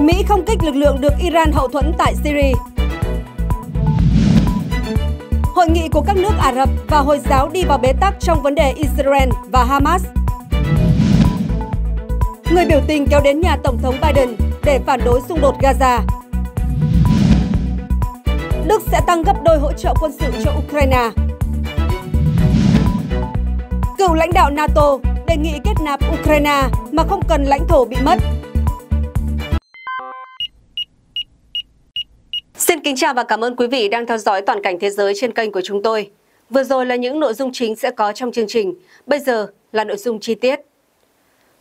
Mỹ không kích lực lượng được Iran hậu thuẫn tại Syria. Hội nghị của các nước Ả Rập và Hồi giáo đi vào bế tắc trong vấn đề Israel và Hamas. Người biểu tình kéo đến nhà Tổng thống Biden để phản đối xung đột Gaza. Đức sẽ tăng gấp đôi hỗ trợ quân sự cho Ukraine. Cựu lãnh đạo NATO đề nghị kết nạp Ukraine mà không cần lãnh thổ bị mất Xin vâng, kính chào và cảm ơn quý vị đang theo dõi toàn cảnh thế giới trên kênh của chúng tôi. Vừa rồi là những nội dung chính sẽ có trong chương trình, bây giờ là nội dung chi tiết.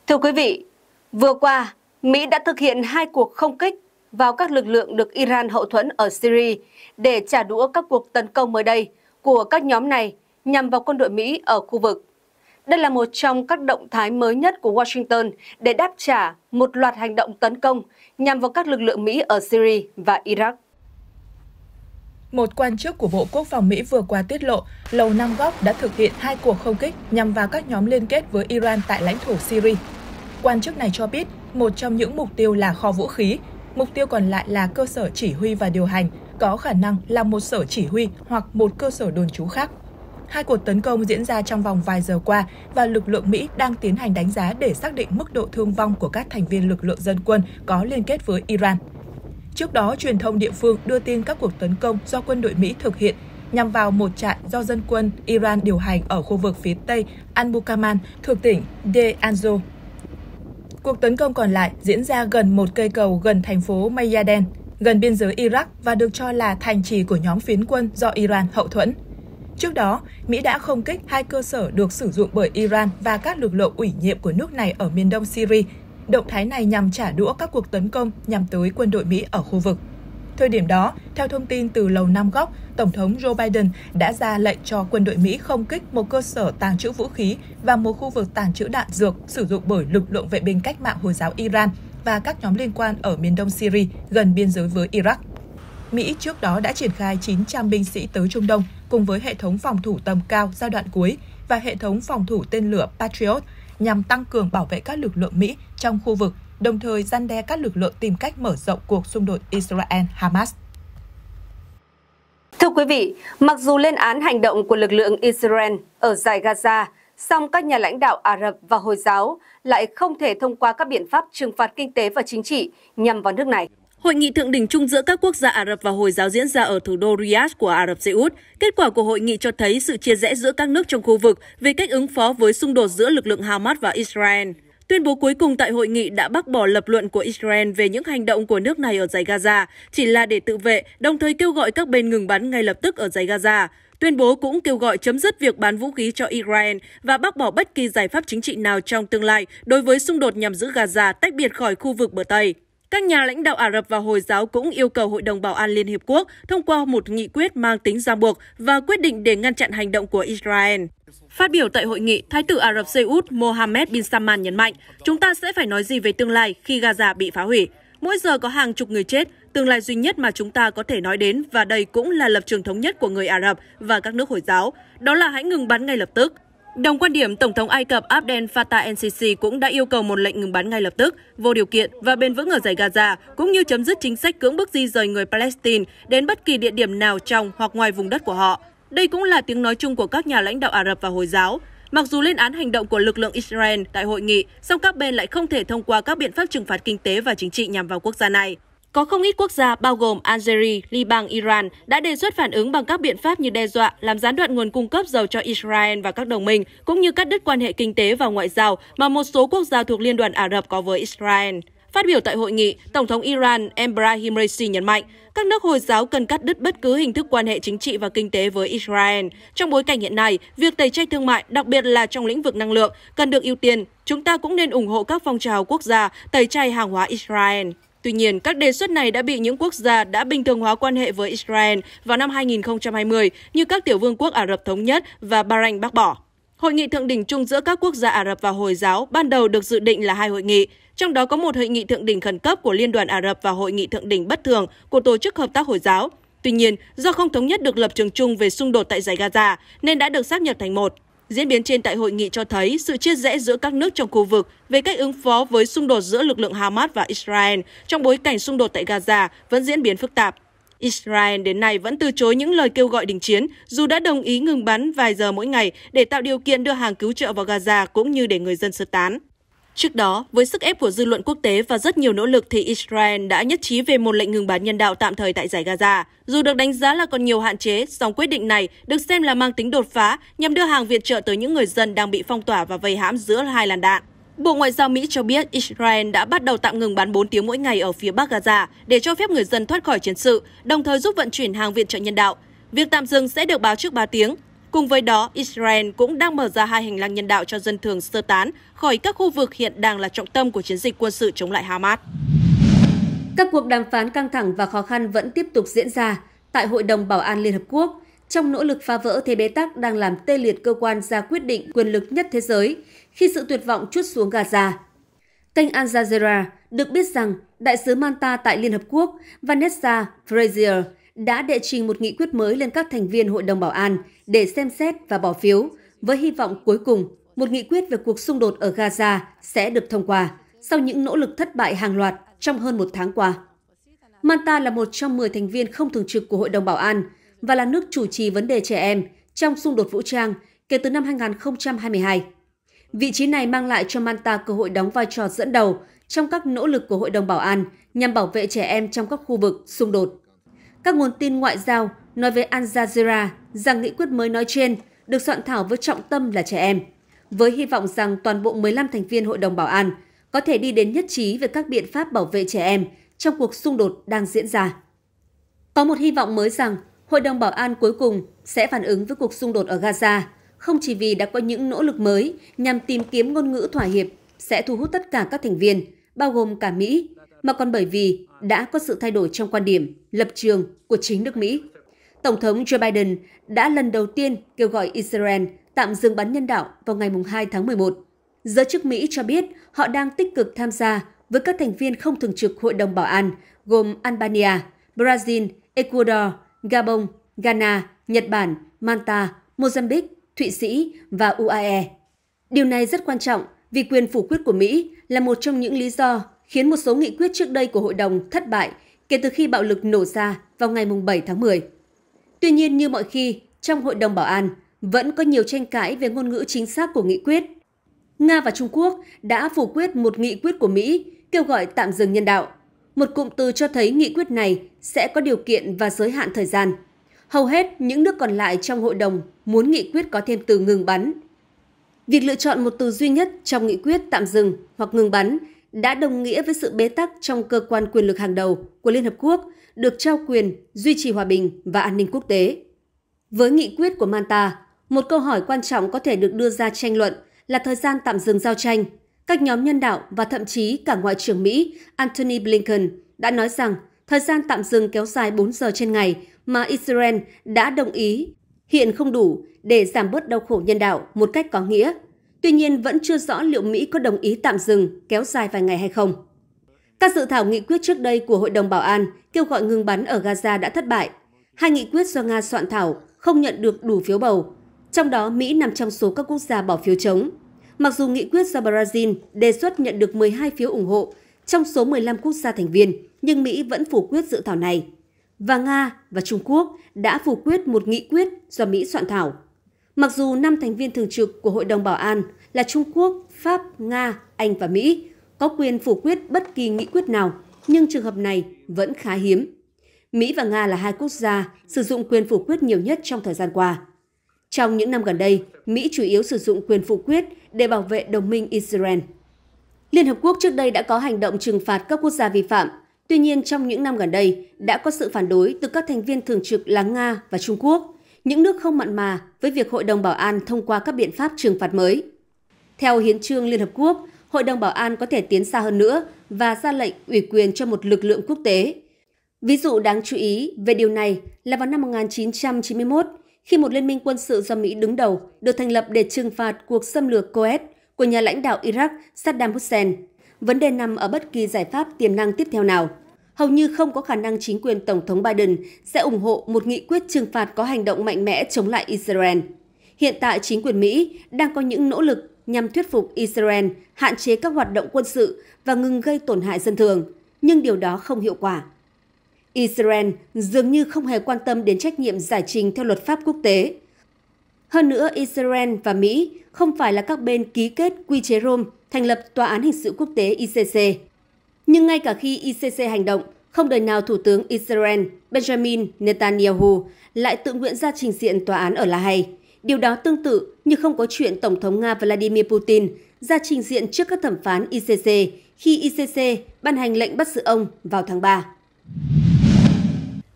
Thưa quý vị, vừa qua, Mỹ đã thực hiện hai cuộc không kích vào các lực lượng được Iran hậu thuẫn ở Syria để trả đũa các cuộc tấn công mới đây của các nhóm này nhằm vào quân đội Mỹ ở khu vực. Đây là một trong các động thái mới nhất của Washington để đáp trả một loạt hành động tấn công nhằm vào các lực lượng Mỹ ở Syria và Iraq. Một quan chức của Bộ Quốc phòng Mỹ vừa qua tiết lộ, Lầu Năm Góc đã thực hiện hai cuộc không kích nhằm vào các nhóm liên kết với Iran tại lãnh thổ Syria. Quan chức này cho biết, một trong những mục tiêu là kho vũ khí, mục tiêu còn lại là cơ sở chỉ huy và điều hành, có khả năng là một sở chỉ huy hoặc một cơ sở đồn trú khác. Hai cuộc tấn công diễn ra trong vòng vài giờ qua và lực lượng Mỹ đang tiến hành đánh giá để xác định mức độ thương vong của các thành viên lực lượng dân quân có liên kết với Iran. Trước đó, truyền thông địa phương đưa tin các cuộc tấn công do quân đội Mỹ thực hiện nhằm vào một trại do dân quân Iran điều hành ở khu vực phía tây Anbukaman, thuộc tỉnh De Anzo. Cuộc tấn công còn lại diễn ra gần một cây cầu gần thành phố Mayaden, gần biên giới Iraq và được cho là thành trì của nhóm phiến quân do Iran hậu thuẫn. Trước đó, Mỹ đã không kích hai cơ sở được sử dụng bởi Iran và các lực lượng ủy nhiệm của nước này ở miền đông Syria Động thái này nhằm trả đũa các cuộc tấn công nhằm tới quân đội Mỹ ở khu vực. Thời điểm đó, theo thông tin từ Lầu Năm Góc, Tổng thống Joe Biden đã ra lệnh cho quân đội Mỹ không kích một cơ sở tàng trữ vũ khí và một khu vực tàng trữ đạn dược sử dụng bởi lực lượng vệ binh cách mạng Hồi giáo Iran và các nhóm liên quan ở miền đông Syria gần biên giới với Iraq. Mỹ trước đó đã triển khai 900 binh sĩ tới Trung Đông cùng với hệ thống phòng thủ tầm cao giai đoạn cuối và hệ thống phòng thủ tên lửa Patriot – nhằm tăng cường bảo vệ các lực lượng Mỹ trong khu vực, đồng thời gian đe các lực lượng tìm cách mở rộng cuộc xung đột Israel-Hamas. Thưa quý vị, mặc dù lên án hành động của lực lượng Israel ở giải Gaza, song các nhà lãnh đạo Ả Rập và Hồi giáo lại không thể thông qua các biện pháp trừng phạt kinh tế và chính trị nhằm vào nước này. Hội nghị thượng đỉnh chung giữa các quốc gia Ả Rập và Hồi giáo diễn ra ở thủ đô Riyadh của Ả Rập Xê Út. Kết quả của hội nghị cho thấy sự chia rẽ giữa các nước trong khu vực về cách ứng phó với xung đột giữa lực lượng Hamas và Israel. Tuyên bố cuối cùng tại hội nghị đã bác bỏ lập luận của Israel về những hành động của nước này ở giải Gaza, chỉ là để tự vệ, đồng thời kêu gọi các bên ngừng bắn ngay lập tức ở giải Gaza. Tuyên bố cũng kêu gọi chấm dứt việc bán vũ khí cho Israel và bác bỏ bất kỳ giải pháp chính trị nào trong tương lai đối với xung đột nhằm giữ Gaza tách biệt khỏi khu vực bờ Tây. Các nhà lãnh đạo Ả Rập và Hồi giáo cũng yêu cầu Hội đồng Bảo an Liên Hiệp Quốc thông qua một nghị quyết mang tính ràng buộc và quyết định để ngăn chặn hành động của Israel. Phát biểu tại hội nghị, Thái tử Ả Rập Xê Út Mohammed bin Salman nhấn mạnh, chúng ta sẽ phải nói gì về tương lai khi Gaza bị phá hủy. Mỗi giờ có hàng chục người chết, tương lai duy nhất mà chúng ta có thể nói đến và đây cũng là lập trường thống nhất của người Ả Rập và các nước Hồi giáo, đó là hãy ngừng bắn ngay lập tức. Đồng quan điểm, Tổng thống Ai Cập Abdel Fattah el-Sisi cũng đã yêu cầu một lệnh ngừng bắn ngay lập tức, vô điều kiện và bền vững ở giải Gaza, cũng như chấm dứt chính sách cưỡng bức di rời người Palestine đến bất kỳ địa điểm nào trong hoặc ngoài vùng đất của họ. Đây cũng là tiếng nói chung của các nhà lãnh đạo Ả Rập và Hồi giáo. Mặc dù lên án hành động của lực lượng Israel tại hội nghị, song các bên lại không thể thông qua các biện pháp trừng phạt kinh tế và chính trị nhằm vào quốc gia này. Có không ít quốc gia bao gồm Algeria, Liban, Iran đã đề xuất phản ứng bằng các biện pháp như đe dọa làm gián đoạn nguồn cung cấp dầu cho Israel và các đồng minh, cũng như cắt đứt quan hệ kinh tế và ngoại giao mà một số quốc gia thuộc Liên đoàn Ả Rập có với Israel. Phát biểu tại hội nghị, Tổng thống Iran Ebrahim Raisi nhấn mạnh, các nước Hồi giáo cần cắt đứt bất cứ hình thức quan hệ chính trị và kinh tế với Israel. Trong bối cảnh hiện nay, việc tẩy chay thương mại, đặc biệt là trong lĩnh vực năng lượng, cần được ưu tiên. Chúng ta cũng nên ủng hộ các phong trào quốc gia tẩy chay hàng hóa Israel. Tuy nhiên, các đề xuất này đã bị những quốc gia đã bình thường hóa quan hệ với Israel vào năm 2020 như các tiểu vương quốc Ả Rập Thống Nhất và Bahrain bác bỏ. Hội nghị thượng đỉnh chung giữa các quốc gia Ả Rập và Hồi giáo ban đầu được dự định là hai hội nghị, trong đó có một hội nghị thượng đỉnh khẩn cấp của Liên đoàn Ả Rập và hội nghị thượng đỉnh bất thường của Tổ chức Hợp tác Hồi giáo. Tuy nhiên, do không thống nhất được lập trường chung về xung đột tại giải Gaza, nên đã được sáp nhập thành một. Diễn biến trên tại hội nghị cho thấy sự chia rẽ giữa các nước trong khu vực về cách ứng phó với xung đột giữa lực lượng Hamas và Israel trong bối cảnh xung đột tại Gaza vẫn diễn biến phức tạp. Israel đến nay vẫn từ chối những lời kêu gọi đình chiến, dù đã đồng ý ngừng bắn vài giờ mỗi ngày để tạo điều kiện đưa hàng cứu trợ vào Gaza cũng như để người dân sơ tán. Trước đó, với sức ép của dư luận quốc tế và rất nhiều nỗ lực thì Israel đã nhất trí về một lệnh ngừng bắn nhân đạo tạm thời tại giải Gaza. Dù được đánh giá là còn nhiều hạn chế, song quyết định này được xem là mang tính đột phá nhằm đưa hàng viện trợ tới những người dân đang bị phong tỏa và vây hãm giữa hai làn đạn. Bộ Ngoại giao Mỹ cho biết Israel đã bắt đầu tạm ngừng bán 4 tiếng mỗi ngày ở phía Bắc Gaza để cho phép người dân thoát khỏi chiến sự, đồng thời giúp vận chuyển hàng viện trợ nhân đạo. Việc tạm dừng sẽ được báo trước 3 tiếng Cùng với đó, Israel cũng đang mở ra hai hành lang nhân đạo cho dân thường sơ tán khỏi các khu vực hiện đang là trọng tâm của chiến dịch quân sự chống lại Hamas. Các cuộc đàm phán căng thẳng và khó khăn vẫn tiếp tục diễn ra tại Hội đồng Bảo an Liên Hợp Quốc trong nỗ lực phá vỡ thế bế tắc đang làm tê liệt cơ quan ra quyết định quyền lực nhất thế giới khi sự tuyệt vọng chút xuống Gaza. Kênh Al Jazeera được biết rằng đại sứ Manta tại Liên Hợp Quốc Vanessa Frazier đã đệ trình một nghị quyết mới lên các thành viên Hội đồng Bảo an để xem xét và bỏ phiếu, với hy vọng cuối cùng một nghị quyết về cuộc xung đột ở Gaza sẽ được thông qua sau những nỗ lực thất bại hàng loạt trong hơn một tháng qua. Manta là một trong 10 thành viên không thường trực của Hội đồng Bảo an và là nước chủ trì vấn đề trẻ em trong xung đột vũ trang kể từ năm 2022. Vị trí này mang lại cho Manta cơ hội đóng vai trò dẫn đầu trong các nỗ lực của Hội đồng Bảo an nhằm bảo vệ trẻ em trong các khu vực xung đột. Các nguồn tin ngoại giao nói với Al Jazeera rằng nghị quyết mới nói trên được soạn thảo với trọng tâm là trẻ em, với hy vọng rằng toàn bộ 15 thành viên Hội đồng Bảo an có thể đi đến nhất trí về các biện pháp bảo vệ trẻ em trong cuộc xung đột đang diễn ra. Có một hy vọng mới rằng Hội đồng Bảo an cuối cùng sẽ phản ứng với cuộc xung đột ở Gaza, không chỉ vì đã có những nỗ lực mới nhằm tìm kiếm ngôn ngữ thỏa hiệp sẽ thu hút tất cả các thành viên, bao gồm cả Mỹ, mà còn bởi vì đã có sự thay đổi trong quan điểm, lập trường của chính nước Mỹ. Tổng thống Joe Biden đã lần đầu tiên kêu gọi Israel tạm dừng bắn nhân đạo vào ngày 2 tháng 11. Giới chức Mỹ cho biết họ đang tích cực tham gia với các thành viên không thường trực Hội đồng Bảo an gồm Albania, Brazil, Ecuador, Gabon, Ghana, Nhật Bản, Malta, Mozambique, Thụy Sĩ và UAE. Điều này rất quan trọng vì quyền phủ quyết của Mỹ là một trong những lý do khiến một số nghị quyết trước đây của hội đồng thất bại kể từ khi bạo lực nổ ra vào ngày 7 tháng 10. Tuy nhiên như mọi khi, trong Hội đồng Bảo an vẫn có nhiều tranh cãi về ngôn ngữ chính xác của nghị quyết. Nga và Trung Quốc đã phủ quyết một nghị quyết của Mỹ kêu gọi tạm dừng nhân đạo. Một cụm từ cho thấy nghị quyết này sẽ có điều kiện và giới hạn thời gian. Hầu hết những nước còn lại trong hội đồng muốn nghị quyết có thêm từ ngừng bắn. Việc lựa chọn một từ duy nhất trong nghị quyết tạm dừng hoặc ngừng bắn đã đồng nghĩa với sự bế tắc trong cơ quan quyền lực hàng đầu của Liên Hợp Quốc được trao quyền duy trì hòa bình và an ninh quốc tế. Với nghị quyết của Manta, một câu hỏi quan trọng có thể được đưa ra tranh luận là thời gian tạm dừng giao tranh. Các nhóm nhân đạo và thậm chí cả Ngoại trưởng Mỹ Antony Blinken đã nói rằng thời gian tạm dừng kéo dài 4 giờ trên ngày mà Israel đã đồng ý hiện không đủ để giảm bớt đau khổ nhân đạo một cách có nghĩa. Tuy nhiên vẫn chưa rõ liệu Mỹ có đồng ý tạm dừng kéo dài vài ngày hay không. Các dự thảo nghị quyết trước đây của Hội đồng Bảo an kêu gọi ngừng bắn ở Gaza đã thất bại. Hai nghị quyết do Nga soạn thảo không nhận được đủ phiếu bầu, trong đó Mỹ nằm trong số các quốc gia bỏ phiếu chống. Mặc dù nghị quyết do Brazil đề xuất nhận được 12 phiếu ủng hộ trong số 15 quốc gia thành viên, nhưng Mỹ vẫn phủ quyết dự thảo này. Và Nga và Trung Quốc đã phủ quyết một nghị quyết do Mỹ soạn thảo. Mặc dù năm thành viên thường trực của Hội đồng Bảo an là Trung Quốc, Pháp, Nga, Anh và Mỹ có quyền phủ quyết bất kỳ nghị quyết nào, nhưng trường hợp này vẫn khá hiếm. Mỹ và Nga là hai quốc gia sử dụng quyền phủ quyết nhiều nhất trong thời gian qua. Trong những năm gần đây, Mỹ chủ yếu sử dụng quyền phủ quyết để bảo vệ đồng minh Israel. Liên Hợp Quốc trước đây đã có hành động trừng phạt các quốc gia vi phạm. Tuy nhiên, trong những năm gần đây, đã có sự phản đối từ các thành viên thường trực là Nga và Trung Quốc, những nước không mặn mà với việc Hội đồng Bảo an thông qua các biện pháp trừng phạt mới. Theo Hiến trương Liên Hợp Quốc, Hội đồng Bảo an có thể tiến xa hơn nữa và ra lệnh ủy quyền cho một lực lượng quốc tế. Ví dụ đáng chú ý về điều này là vào năm 1991, khi một liên minh quân sự do Mỹ đứng đầu được thành lập để trừng phạt cuộc xâm lược Coet của nhà lãnh đạo Iraq Saddam Hussein. Vấn đề nằm ở bất kỳ giải pháp tiềm năng tiếp theo nào. Hầu như không có khả năng chính quyền Tổng thống Biden sẽ ủng hộ một nghị quyết trừng phạt có hành động mạnh mẽ chống lại Israel. Hiện tại chính quyền Mỹ đang có những nỗ lực nhằm thuyết phục Israel hạn chế các hoạt động quân sự và ngừng gây tổn hại dân thường, nhưng điều đó không hiệu quả. Israel dường như không hề quan tâm đến trách nhiệm giải trình theo luật pháp quốc tế. Hơn nữa, Israel và Mỹ không phải là các bên ký kết quy chế Rome thành lập Tòa án Hình sự Quốc tế ICC. Nhưng ngay cả khi ICC hành động, không đời nào Thủ tướng Israel Benjamin Netanyahu lại tự nguyện ra trình diện tòa án ở La Hay, Điều đó tương tự như không có chuyện Tổng thống Nga Vladimir Putin ra trình diện trước các thẩm phán ICC khi ICC ban hành lệnh bắt giữ ông vào tháng 3.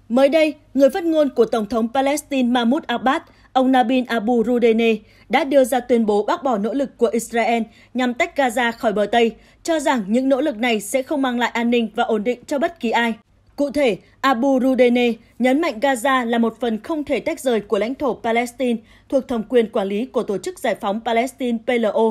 Mới đây, người phát ngôn của Tổng thống Palestine Mahmoud Abbas, ông Nabil Abu Rudene, đã đưa ra tuyên bố bác bỏ nỗ lực của Israel nhằm tách Gaza khỏi bờ Tây, cho rằng những nỗ lực này sẽ không mang lại an ninh và ổn định cho bất kỳ ai. Cụ thể, Abu Rudene nhấn mạnh Gaza là một phần không thể tách rời của lãnh thổ Palestine thuộc thẩm quyền quản lý của Tổ chức Giải phóng Palestine PLO.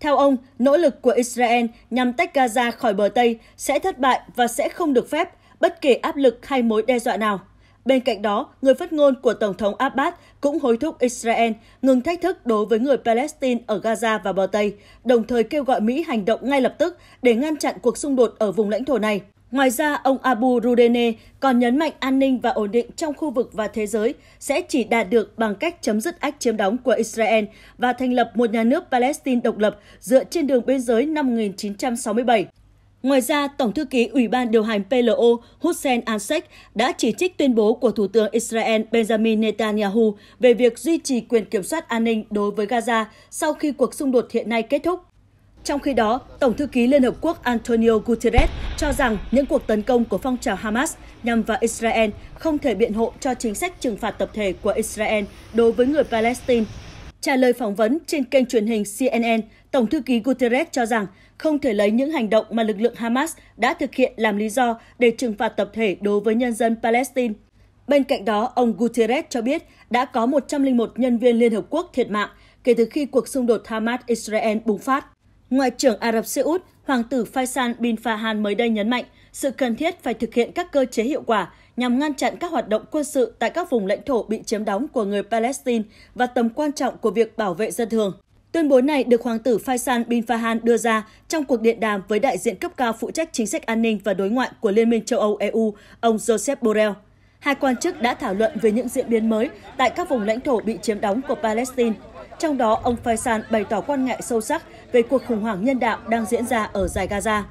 Theo ông, nỗ lực của Israel nhằm tách Gaza khỏi bờ Tây sẽ thất bại và sẽ không được phép bất kể áp lực hay mối đe dọa nào. Bên cạnh đó, người phát ngôn của Tổng thống Abbas cũng hối thúc Israel ngừng thách thức đối với người Palestine ở Gaza và bờ Tây, đồng thời kêu gọi Mỹ hành động ngay lập tức để ngăn chặn cuộc xung đột ở vùng lãnh thổ này. Ngoài ra, ông Abu Rudene còn nhấn mạnh an ninh và ổn định trong khu vực và thế giới sẽ chỉ đạt được bằng cách chấm dứt ách chiếm đóng của Israel và thành lập một nhà nước Palestine độc lập dựa trên đường biên giới năm 1967. Ngoài ra, Tổng thư ký Ủy ban điều hành PLO Hussein Ansek đã chỉ trích tuyên bố của Thủ tướng Israel Benjamin Netanyahu về việc duy trì quyền kiểm soát an ninh đối với Gaza sau khi cuộc xung đột hiện nay kết thúc. Trong khi đó, Tổng thư ký Liên Hợp Quốc Antonio Guterres cho rằng những cuộc tấn công của phong trào Hamas nhằm vào Israel không thể biện hộ cho chính sách trừng phạt tập thể của Israel đối với người Palestine. Trả lời phỏng vấn trên kênh truyền hình CNN, Tổng thư ký Guterres cho rằng không thể lấy những hành động mà lực lượng Hamas đã thực hiện làm lý do để trừng phạt tập thể đối với nhân dân Palestine. Bên cạnh đó, ông Guterres cho biết đã có 101 nhân viên Liên Hợp Quốc thiệt mạng kể từ khi cuộc xung đột Hamas-Israel bùng phát. Ngoại trưởng Ả Rập Xê Út Hoàng tử Faisal bin Farhan mới đây nhấn mạnh sự cần thiết phải thực hiện các cơ chế hiệu quả nhằm ngăn chặn các hoạt động quân sự tại các vùng lãnh thổ bị chiếm đóng của người Palestine và tầm quan trọng của việc bảo vệ dân thường. Tuyên bố này được Hoàng tử Faisal bin Farhan đưa ra trong cuộc điện đàm với đại diện cấp cao phụ trách chính sách an ninh và đối ngoại của Liên minh châu Âu EU, ông Joseph Borrell. Hai quan chức đã thảo luận về những diễn biến mới tại các vùng lãnh thổ bị chiếm đóng của Palestine trong đó, ông Faisal bày tỏ quan ngại sâu sắc về cuộc khủng hoảng nhân đạo đang diễn ra ở giải Gaza.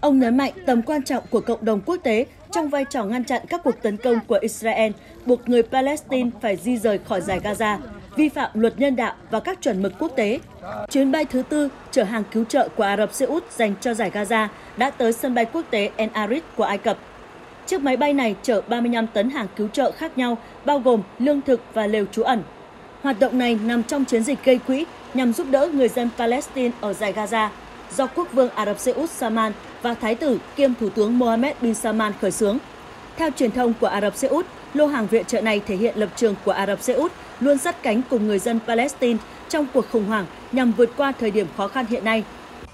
Ông nhấn mạnh tầm quan trọng của cộng đồng quốc tế trong vai trò ngăn chặn các cuộc tấn công của Israel, buộc người Palestine phải di rời khỏi giải Gaza, vi phạm luật nhân đạo và các chuẩn mực quốc tế. Chuyến bay thứ tư chở hàng cứu trợ của Ả Rập Xê Út dành cho giải Gaza đã tới sân bay quốc tế En Arid của Ai Cập. Chiếc máy bay này chở 35 tấn hàng cứu trợ khác nhau, bao gồm lương thực và lều trú ẩn. Hoạt động này nằm trong chiến dịch gây quỹ nhằm giúp đỡ người dân Palestine ở giải Gaza do quốc vương Ả Rập Xê Út Salman và thái tử kiêm thủ tướng Mohammed bin Salman khởi xướng. Theo truyền thông của Ả Rập Xê Út, lô hàng viện trợ này thể hiện lập trường của Ả Rập Xê Út luôn sát cánh cùng người dân Palestine trong cuộc khủng hoảng nhằm vượt qua thời điểm khó khăn hiện nay.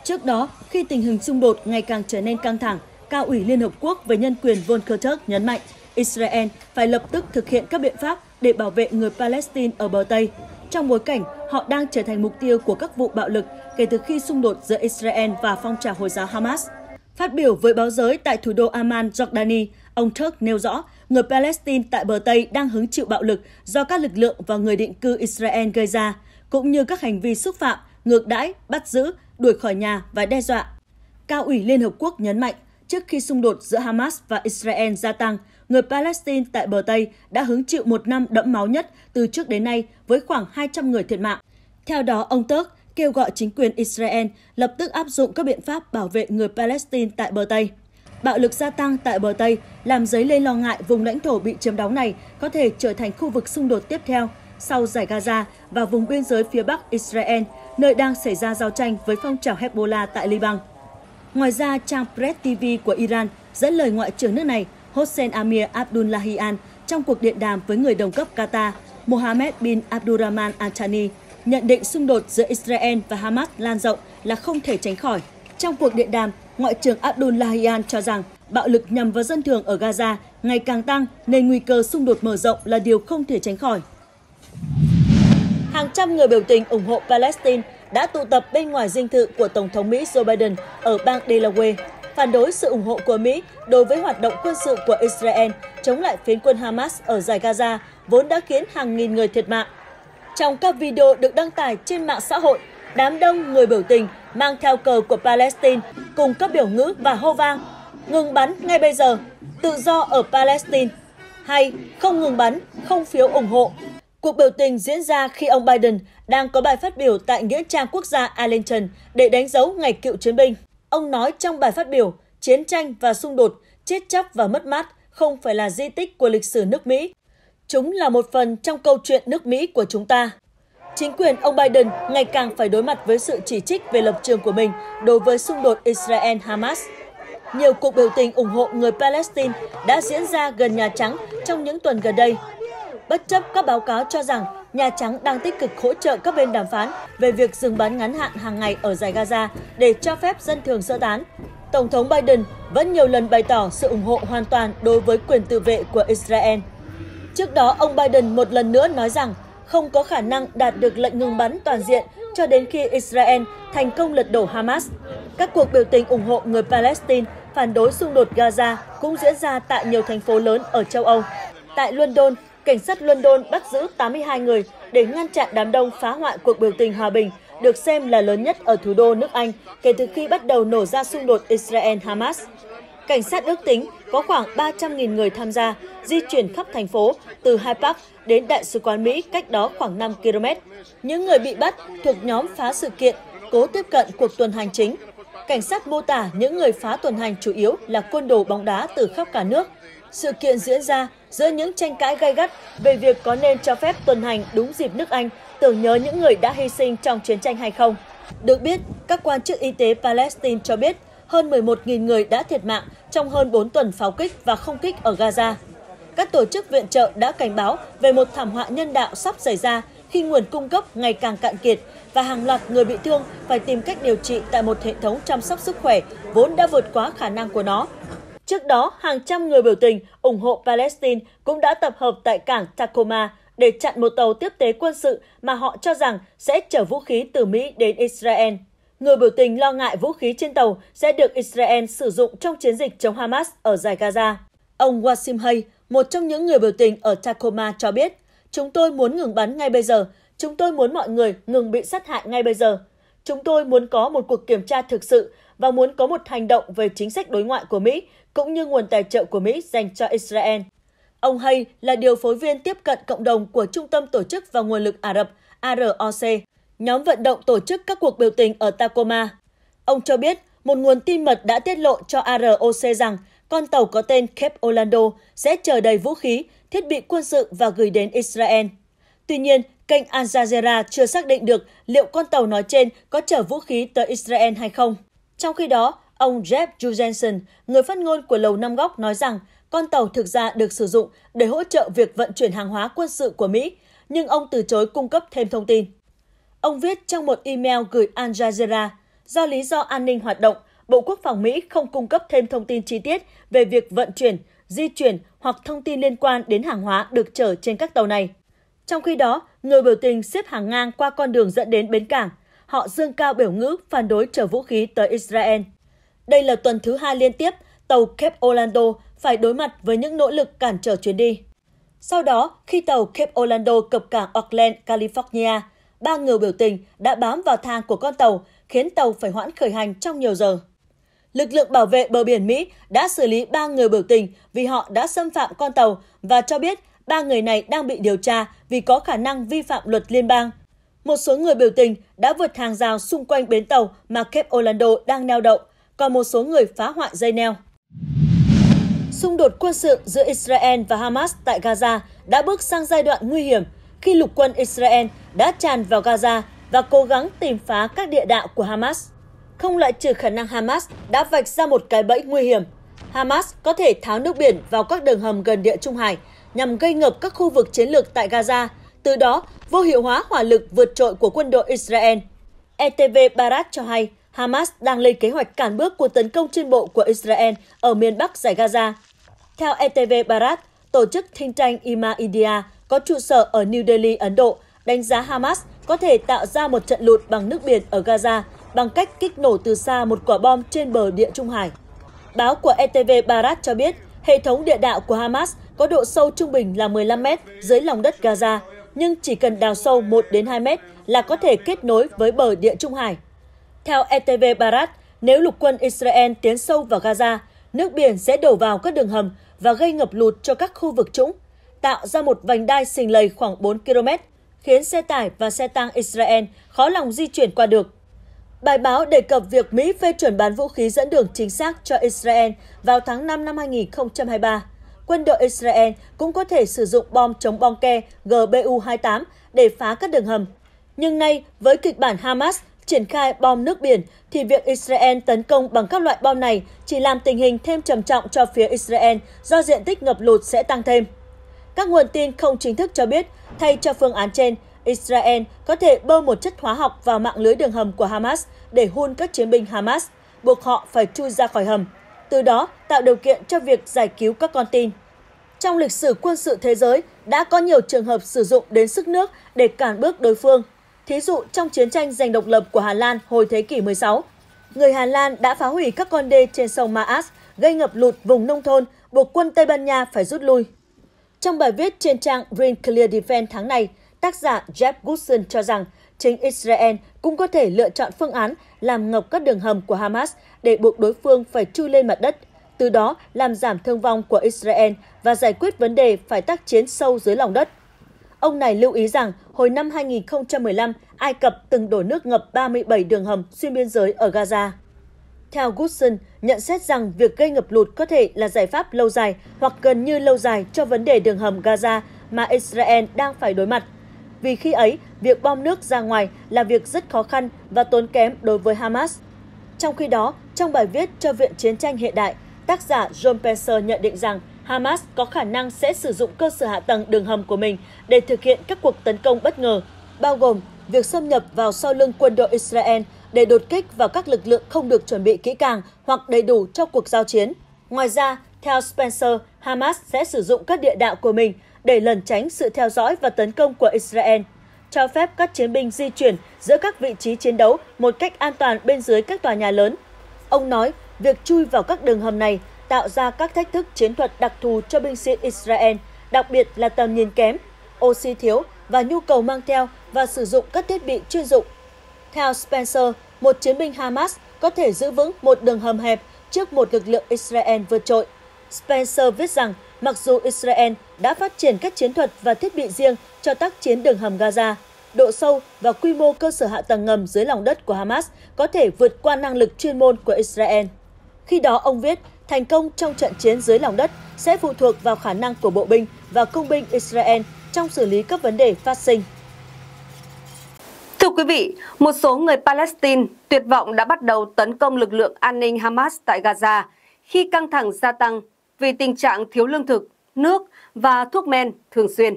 Trước đó, khi tình hình xung đột ngày càng trở nên căng thẳng, Cao ủy Liên Hợp Quốc về Nhân quyền Volker Turk nhấn mạnh Israel phải lập tức thực hiện các biện pháp để bảo vệ người Palestine ở bờ Tây, trong bối cảnh họ đang trở thành mục tiêu của các vụ bạo lực kể từ khi xung đột giữa Israel và phong trào Hồi giáo Hamas. Phát biểu với báo giới tại thủ đô Amman, Jordani, ông Turk nêu rõ người Palestine tại bờ Tây đang hứng chịu bạo lực do các lực lượng và người định cư Israel gây ra, cũng như các hành vi xúc phạm, ngược đãi, bắt giữ, đuổi khỏi nhà và đe dọa. Cao ủy Liên Hợp Quốc nhấn mạnh, trước khi xung đột giữa Hamas và Israel gia tăng, người Palestine tại bờ Tây đã hứng chịu một năm đẫm máu nhất từ trước đến nay với khoảng 200 người thiệt mạng. Theo đó, ông Tước kêu gọi chính quyền Israel lập tức áp dụng các biện pháp bảo vệ người Palestine tại bờ Tây. Bạo lực gia tăng tại bờ Tây làm dấy lên lo ngại vùng lãnh thổ bị chiếm đóng này có thể trở thành khu vực xung đột tiếp theo sau giải Gaza và vùng biên giới phía Bắc Israel, nơi đang xảy ra giao tranh với phong trào Hezbollah tại Liban. Ngoài ra, trang Press TV của Iran dẫn lời Ngoại trưởng nước này Hossein Amir Abdullahian trong cuộc điện đàm với người đồng cấp Qatar Mohammed bin Abdurrahman Al Thani nhận định xung đột giữa Israel và Hamas lan rộng là không thể tránh khỏi. Trong cuộc điện đàm, Ngoại trưởng Abdullahian cho rằng bạo lực nhằm vào dân thường ở Gaza ngày càng tăng nên nguy cơ xung đột mở rộng là điều không thể tránh khỏi. Hàng trăm người biểu tình ủng hộ Palestine đã tụ tập bên ngoài dinh thự của Tổng thống Mỹ Joe Biden ở bang Delaware phản đối sự ủng hộ của Mỹ đối với hoạt động quân sự của Israel chống lại phiến quân Hamas ở giải Gaza, vốn đã khiến hàng nghìn người thiệt mạng. Trong các video được đăng tải trên mạng xã hội, đám đông người biểu tình mang theo cờ của Palestine cùng các biểu ngữ và hô vang ngừng bắn ngay bây giờ, tự do ở Palestine hay không ngừng bắn, không phiếu ủng hộ. Cuộc biểu tình diễn ra khi ông Biden đang có bài phát biểu tại Nghĩa trang quốc gia Arlington để đánh dấu ngày cựu chiến binh. Ông nói trong bài phát biểu, chiến tranh và xung đột, chết chóc và mất mát không phải là di tích của lịch sử nước Mỹ. Chúng là một phần trong câu chuyện nước Mỹ của chúng ta. Chính quyền ông Biden ngày càng phải đối mặt với sự chỉ trích về lập trường của mình đối với xung đột Israel-Hamas. Nhiều cuộc biểu tình ủng hộ người Palestine đã diễn ra gần Nhà Trắng trong những tuần gần đây bất chấp các báo cáo cho rằng Nhà Trắng đang tích cực hỗ trợ các bên đàm phán về việc dừng bắn ngắn hạn hàng ngày ở giải Gaza để cho phép dân thường sơ tán. Tổng thống Biden vẫn nhiều lần bày tỏ sự ủng hộ hoàn toàn đối với quyền tự vệ của Israel. Trước đó, ông Biden một lần nữa nói rằng không có khả năng đạt được lệnh ngừng bắn toàn diện cho đến khi Israel thành công lật đổ Hamas. Các cuộc biểu tình ủng hộ người Palestine phản đối xung đột Gaza cũng diễn ra tại nhiều thành phố lớn ở châu Âu. Tại London, cảnh sát London bắt giữ 82 người để ngăn chặn đám đông phá hoại cuộc biểu tình hòa bình được xem là lớn nhất ở thủ đô nước Anh kể từ khi bắt đầu nổ ra xung đột Israel-Hamas. Cảnh sát ước tính có khoảng 300.000 người tham gia di chuyển khắp thành phố từ Hyde Park đến Đại sứ quán Mỹ cách đó khoảng 5 km. Những người bị bắt thuộc nhóm phá sự kiện cố tiếp cận cuộc tuần hành chính. Cảnh sát mô tả những người phá tuần hành chủ yếu là côn đồ bóng đá từ khắp cả nước. Sự kiện diễn ra giữa những tranh cãi gay gắt về việc có nên cho phép tuần hành đúng dịp nước Anh tưởng nhớ những người đã hy sinh trong chiến tranh hay không. Được biết, các quan chức y tế Palestine cho biết hơn 11.000 người đã thiệt mạng trong hơn 4 tuần pháo kích và không kích ở Gaza. Các tổ chức viện trợ đã cảnh báo về một thảm họa nhân đạo sắp xảy ra khi nguồn cung cấp ngày càng cạn kiệt và hàng loạt người bị thương phải tìm cách điều trị tại một hệ thống chăm sóc sức khỏe vốn đã vượt quá khả năng của nó Trước đó, hàng trăm người biểu tình ủng hộ Palestine cũng đã tập hợp tại cảng Tacoma để chặn một tàu tiếp tế quân sự mà họ cho rằng sẽ chở vũ khí từ Mỹ đến Israel. Người biểu tình lo ngại vũ khí trên tàu sẽ được Israel sử dụng trong chiến dịch chống Hamas ở giải Gaza. Ông Wasim Hay, một trong những người biểu tình ở Tacoma cho biết, chúng tôi muốn ngừng bắn ngay bây giờ, chúng tôi muốn mọi người ngừng bị sát hại ngay bây giờ. Chúng tôi muốn có một cuộc kiểm tra thực sự và muốn có một hành động về chính sách đối ngoại của Mỹ cũng như nguồn tài trợ của Mỹ dành cho Israel. Ông Hay là điều phối viên tiếp cận cộng đồng của Trung tâm Tổ chức và Nguồn lực Ả Rập AROC, nhóm vận động tổ chức các cuộc biểu tình ở Tacoma. Ông cho biết, một nguồn tin mật đã tiết lộ cho AROC rằng con tàu có tên Cape Orlando sẽ chở đầy vũ khí, thiết bị quân sự và gửi đến Israel. Tuy nhiên, kênh Al Jazeera chưa xác định được liệu con tàu nói trên có chở vũ khí tới Israel hay không. Trong khi đó, Ông Jeff Jugensen, người phát ngôn của Lầu Năm Góc nói rằng con tàu thực ra được sử dụng để hỗ trợ việc vận chuyển hàng hóa quân sự của Mỹ, nhưng ông từ chối cung cấp thêm thông tin. Ông viết trong một email gửi Al Jazeera, do lý do an ninh hoạt động, Bộ Quốc phòng Mỹ không cung cấp thêm thông tin chi tiết về việc vận chuyển, di chuyển hoặc thông tin liên quan đến hàng hóa được chở trên các tàu này. Trong khi đó, người biểu tình xếp hàng ngang qua con đường dẫn đến bến cảng. Họ dương cao biểu ngữ phản đối chở vũ khí tới Israel. Đây là tuần thứ hai liên tiếp tàu Cape Orlando phải đối mặt với những nỗ lực cản trở chuyến đi. Sau đó, khi tàu Cape Orlando cập cảng Oakland, California, ba người biểu tình đã bám vào thang của con tàu, khiến tàu phải hoãn khởi hành trong nhiều giờ. Lực lượng bảo vệ bờ biển Mỹ đã xử lý ba người biểu tình vì họ đã xâm phạm con tàu và cho biết ba người này đang bị điều tra vì có khả năng vi phạm luật liên bang. Một số người biểu tình đã vượt hàng rào xung quanh bến tàu mà Cape Orlando đang neo đậu – còn một số người phá hoại dây neo. Xung đột quân sự giữa Israel và Hamas tại Gaza đã bước sang giai đoạn nguy hiểm khi lục quân Israel đã tràn vào Gaza và cố gắng tìm phá các địa đạo của Hamas. Không loại trừ khả năng Hamas đã vạch ra một cái bẫy nguy hiểm. Hamas có thể tháo nước biển vào các đường hầm gần địa Trung Hải nhằm gây ngập các khu vực chiến lược tại Gaza, từ đó vô hiệu hóa hỏa lực vượt trội của quân đội Israel. ETV Barat cho hay, Hamas đang lên kế hoạch cản bước cuộc tấn công trên bộ của Israel ở miền Bắc giải Gaza. Theo ETV Barat, tổ chức think tranh Ima India có trụ sở ở New Delhi, Ấn Độ, đánh giá Hamas có thể tạo ra một trận lụt bằng nước biển ở Gaza bằng cách kích nổ từ xa một quả bom trên bờ địa Trung Hải. Báo của ETV Barat cho biết, hệ thống địa đạo của Hamas có độ sâu trung bình là 15 mét dưới lòng đất Gaza, nhưng chỉ cần đào sâu 1 đến 2 mét là có thể kết nối với bờ địa Trung Hải. Theo ETV Barat, nếu lục quân Israel tiến sâu vào Gaza, nước biển sẽ đổ vào các đường hầm và gây ngập lụt cho các khu vực trũng, tạo ra một vành đai sình lầy khoảng 4 km, khiến xe tải và xe tăng Israel khó lòng di chuyển qua được. Bài báo đề cập việc Mỹ phê chuẩn bán vũ khí dẫn đường chính xác cho Israel vào tháng 5 năm 2023. Quân đội Israel cũng có thể sử dụng bom chống bom ke GBU-28 để phá các đường hầm. Nhưng nay, với kịch bản Hamas triển khai bom nước biển, thì việc Israel tấn công bằng các loại bom này chỉ làm tình hình thêm trầm trọng cho phía Israel do diện tích ngập lụt sẽ tăng thêm. Các nguồn tin không chính thức cho biết, thay cho phương án trên, Israel có thể bơm một chất hóa học vào mạng lưới đường hầm của Hamas để hun các chiến binh Hamas, buộc họ phải chui ra khỏi hầm, từ đó tạo điều kiện cho việc giải cứu các con tin. Trong lịch sử quân sự thế giới, đã có nhiều trường hợp sử dụng đến sức nước để cản bước đối phương Thí dụ trong chiến tranh giành độc lập của Hà Lan hồi thế kỷ 16, người Hà Lan đã phá hủy các con đê trên sông Maas, gây ngập lụt vùng nông thôn, buộc quân Tây Ban Nha phải rút lui. Trong bài viết trên trang Green Clear Defense tháng này, tác giả Jeff Goodson cho rằng chính Israel cũng có thể lựa chọn phương án làm ngập các đường hầm của Hamas để buộc đối phương phải chui lên mặt đất, từ đó làm giảm thương vong của Israel và giải quyết vấn đề phải tác chiến sâu dưới lòng đất. Ông này lưu ý rằng hồi năm 2015, Ai Cập từng đổ nước ngập 37 đường hầm xuyên biên giới ở Gaza. Theo Goodson, nhận xét rằng việc gây ngập lụt có thể là giải pháp lâu dài hoặc gần như lâu dài cho vấn đề đường hầm Gaza mà Israel đang phải đối mặt. Vì khi ấy, việc bom nước ra ngoài là việc rất khó khăn và tốn kém đối với Hamas. Trong khi đó, trong bài viết cho Viện Chiến tranh Hiện đại, tác giả John Pencer nhận định rằng Hamas có khả năng sẽ sử dụng cơ sở hạ tầng đường hầm của mình để thực hiện các cuộc tấn công bất ngờ, bao gồm việc xâm nhập vào sau lưng quân đội Israel để đột kích vào các lực lượng không được chuẩn bị kỹ càng hoặc đầy đủ cho cuộc giao chiến. Ngoài ra, theo Spencer, Hamas sẽ sử dụng các địa đạo của mình để lẩn tránh sự theo dõi và tấn công của Israel, cho phép các chiến binh di chuyển giữa các vị trí chiến đấu một cách an toàn bên dưới các tòa nhà lớn. Ông nói, việc chui vào các đường hầm này tạo ra các thách thức chiến thuật đặc thù cho binh sĩ Israel, đặc biệt là tầm nhìn kém, oxy thiếu và nhu cầu mang theo và sử dụng các thiết bị chuyên dụng. Theo Spencer, một chiến binh Hamas có thể giữ vững một đường hầm hẹp trước một lực lượng Israel vượt trội. Spencer viết rằng, mặc dù Israel đã phát triển các chiến thuật và thiết bị riêng cho tác chiến đường hầm Gaza, độ sâu và quy mô cơ sở hạ tầng ngầm dưới lòng đất của Hamas có thể vượt qua năng lực chuyên môn của Israel. Khi đó ông viết, Thành công trong trận chiến dưới lòng đất sẽ phụ thuộc vào khả năng của bộ binh và công binh Israel trong xử lý các vấn đề phát sinh. Thưa quý vị, một số người Palestine tuyệt vọng đã bắt đầu tấn công lực lượng an ninh Hamas tại Gaza khi căng thẳng gia tăng vì tình trạng thiếu lương thực, nước và thuốc men thường xuyên.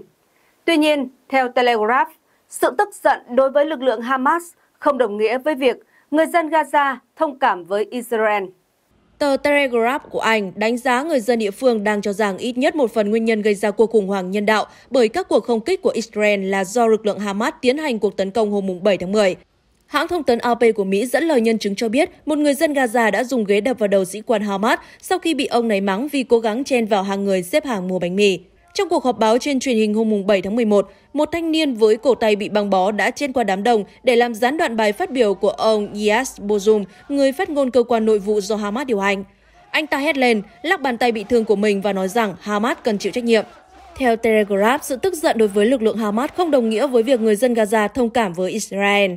Tuy nhiên, theo Telegraph, sự tức giận đối với lực lượng Hamas không đồng nghĩa với việc người dân Gaza thông cảm với Israel. Tờ Telegraph của Anh đánh giá người dân địa phương đang cho rằng ít nhất một phần nguyên nhân gây ra cuộc khủng hoảng nhân đạo bởi các cuộc không kích của Israel là do lực lượng Hamas tiến hành cuộc tấn công hôm 7 tháng 10. Hãng thông tấn AP của Mỹ dẫn lời nhân chứng cho biết một người dân Gaza đã dùng ghế đập vào đầu sĩ quan Hamas sau khi bị ông này mắng vì cố gắng chen vào hàng người xếp hàng mua bánh mì. Trong cuộc họp báo trên truyền hình hôm 7 tháng 11, một thanh niên với cổ tay bị băng bó đã trên qua đám đông để làm gián đoạn bài phát biểu của ông Yas Bozum, người phát ngôn cơ quan nội vụ do Hamas điều hành. Anh ta hét lên, lắc bàn tay bị thương của mình và nói rằng Hamas cần chịu trách nhiệm. Theo Telegraph, sự tức giận đối với lực lượng Hamas không đồng nghĩa với việc người dân Gaza thông cảm với Israel.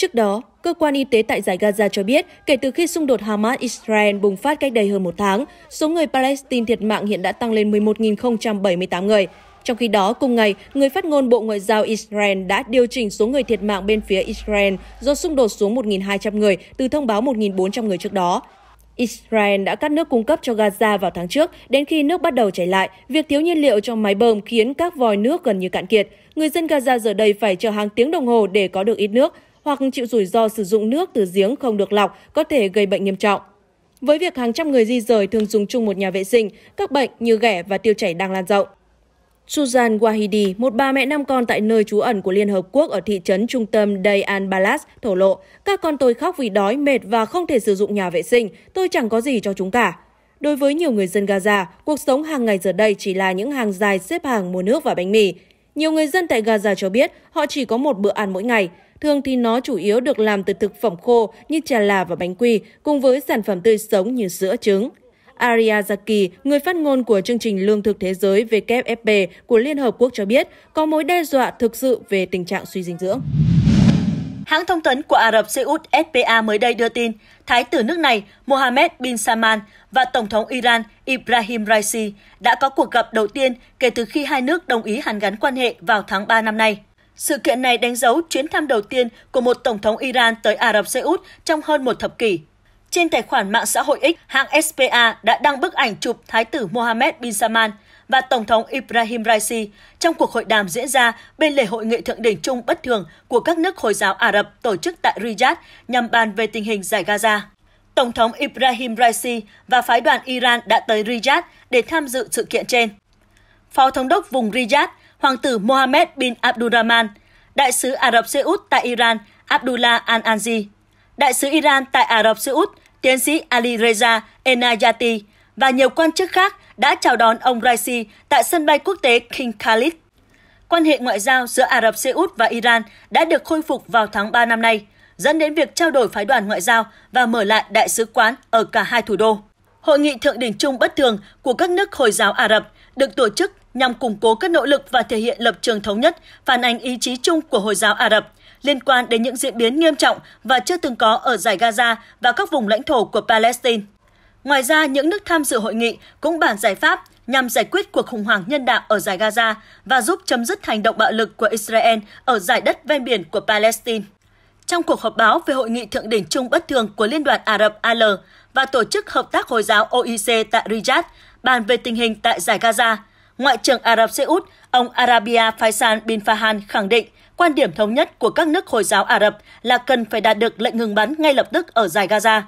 Trước đó, cơ quan y tế tại giải Gaza cho biết, kể từ khi xung đột Hamas-Israel bùng phát cách đây hơn một tháng, số người Palestine thiệt mạng hiện đã tăng lên 11.078 người. Trong khi đó, cùng ngày, người phát ngôn Bộ Ngoại giao Israel đã điều chỉnh số người thiệt mạng bên phía Israel do xung đột xuống 1.200 người từ thông báo 1.400 người trước đó. Israel đã cắt nước cung cấp cho Gaza vào tháng trước, đến khi nước bắt đầu chảy lại, việc thiếu nhiên liệu trong máy bơm khiến các vòi nước gần như cạn kiệt. Người dân Gaza giờ đây phải chờ hàng tiếng đồng hồ để có được ít nước hoặc chịu rủi ro sử dụng nước từ giếng không được lọc có thể gây bệnh nghiêm trọng. Với việc hàng trăm người di rời thường dùng chung một nhà vệ sinh, các bệnh như ghẻ và tiêu chảy đang lan rộng. Susan Wahidi, một bà mẹ năm con tại nơi trú ẩn của Liên Hợp Quốc ở thị trấn trung tâm Day al Balas, thổ lộ, các con tôi khóc vì đói, mệt và không thể sử dụng nhà vệ sinh, tôi chẳng có gì cho chúng cả. Đối với nhiều người dân Gaza, cuộc sống hàng ngày giờ đây chỉ là những hàng dài xếp hàng mua nước và bánh mì. Nhiều người dân tại Gaza cho biết họ chỉ có một bữa ăn mỗi ngày. Thường thì nó chủ yếu được làm từ thực phẩm khô như trà là và bánh quy, cùng với sản phẩm tươi sống như sữa trứng. Ariazaki, người phát ngôn của chương trình Lương thực Thế giới WFP của Liên Hợp Quốc cho biết có mối đe dọa thực sự về tình trạng suy dinh dưỡng. Hãng thông tấn của Ả Rập Xê Út SPA mới đây đưa tin, Thái tử nước này Mohammed bin Salman và Tổng thống Iran Ibrahim Raisi đã có cuộc gặp đầu tiên kể từ khi hai nước đồng ý hàn gắn quan hệ vào tháng 3 năm nay. Sự kiện này đánh dấu chuyến thăm đầu tiên của một Tổng thống Iran tới Ả Rập Xê Út trong hơn một thập kỷ. Trên tài khoản mạng xã hội X, hãng SPA đã đăng bức ảnh chụp Thái tử Mohammed bin Salman và Tổng thống Ibrahim Raisi trong cuộc hội đàm diễn ra bên lề hội nghị thượng đỉnh chung bất thường của các nước Hồi giáo Ả Rập tổ chức tại Riyadh nhằm bàn về tình hình giải Gaza. Tổng thống Ibrahim Raisi và phái đoàn Iran đã tới Riyadh để tham dự sự kiện trên. Phó Thống đốc vùng Riyadh Hoàng tử Mohammed bin Abdurrahman, Đại sứ Ả Rập Xê Út tại Iran Abdullah Al-Anzi, Đại sứ Iran tại Ả Rập Xê Út tiến sĩ Ali Reza Enayati và nhiều quan chức khác đã chào đón ông Raisi tại sân bay quốc tế King Khalid. Quan hệ ngoại giao giữa Ả Rập Xê Út và Iran đã được khôi phục vào tháng 3 năm nay, dẫn đến việc trao đổi phái đoàn ngoại giao và mở lại đại sứ quán ở cả hai thủ đô. Hội nghị thượng đỉnh chung bất thường của các nước Hồi giáo Ả Rập được tổ chức nhằm củng cố các nỗ lực và thể hiện lập trường thống nhất, phản ánh ý chí chung của Hồi giáo Ả Rập liên quan đến những diễn biến nghiêm trọng và chưa từng có ở giải Gaza và các vùng lãnh thổ của Palestine. Ngoài ra, những nước tham dự hội nghị cũng bàn giải pháp nhằm giải quyết cuộc khủng hoảng nhân đạo ở giải Gaza và giúp chấm dứt hành động bạo lực của Israel ở giải đất ven biển của Palestine. Trong cuộc họp báo về hội nghị thượng đỉnh chung bất thường của Liên đoàn Ả Rập AL và Tổ chức Hợp tác Hồi giáo OIC tại Riyadh bàn về tình hình tại giải Gaza – Ngoại trưởng Ả Rập Xê Út, ông Arabia Faisal bin Farhan khẳng định quan điểm thống nhất của các nước Hồi giáo Ả Rập là cần phải đạt được lệnh ngừng bắn ngay lập tức ở giải Gaza.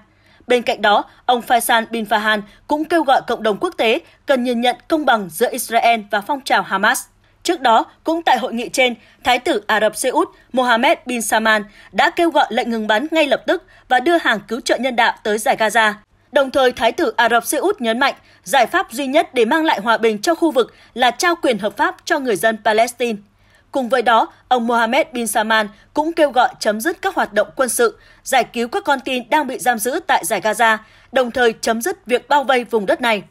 Bên cạnh đó, ông Faisal bin Farhan cũng kêu gọi cộng đồng quốc tế cần nhìn nhận công bằng giữa Israel và phong trào Hamas. Trước đó, cũng tại hội nghị trên, Thái tử Ả Rập Xê Út Mohammed bin Salman đã kêu gọi lệnh ngừng bắn ngay lập tức và đưa hàng cứu trợ nhân đạo tới giải Gaza. Đồng thời, Thái tử Ả Rập Xê Út nhấn mạnh giải pháp duy nhất để mang lại hòa bình cho khu vực là trao quyền hợp pháp cho người dân Palestine. Cùng với đó, ông Mohammed bin Salman cũng kêu gọi chấm dứt các hoạt động quân sự, giải cứu các con tin đang bị giam giữ tại giải Gaza, đồng thời chấm dứt việc bao vây vùng đất này.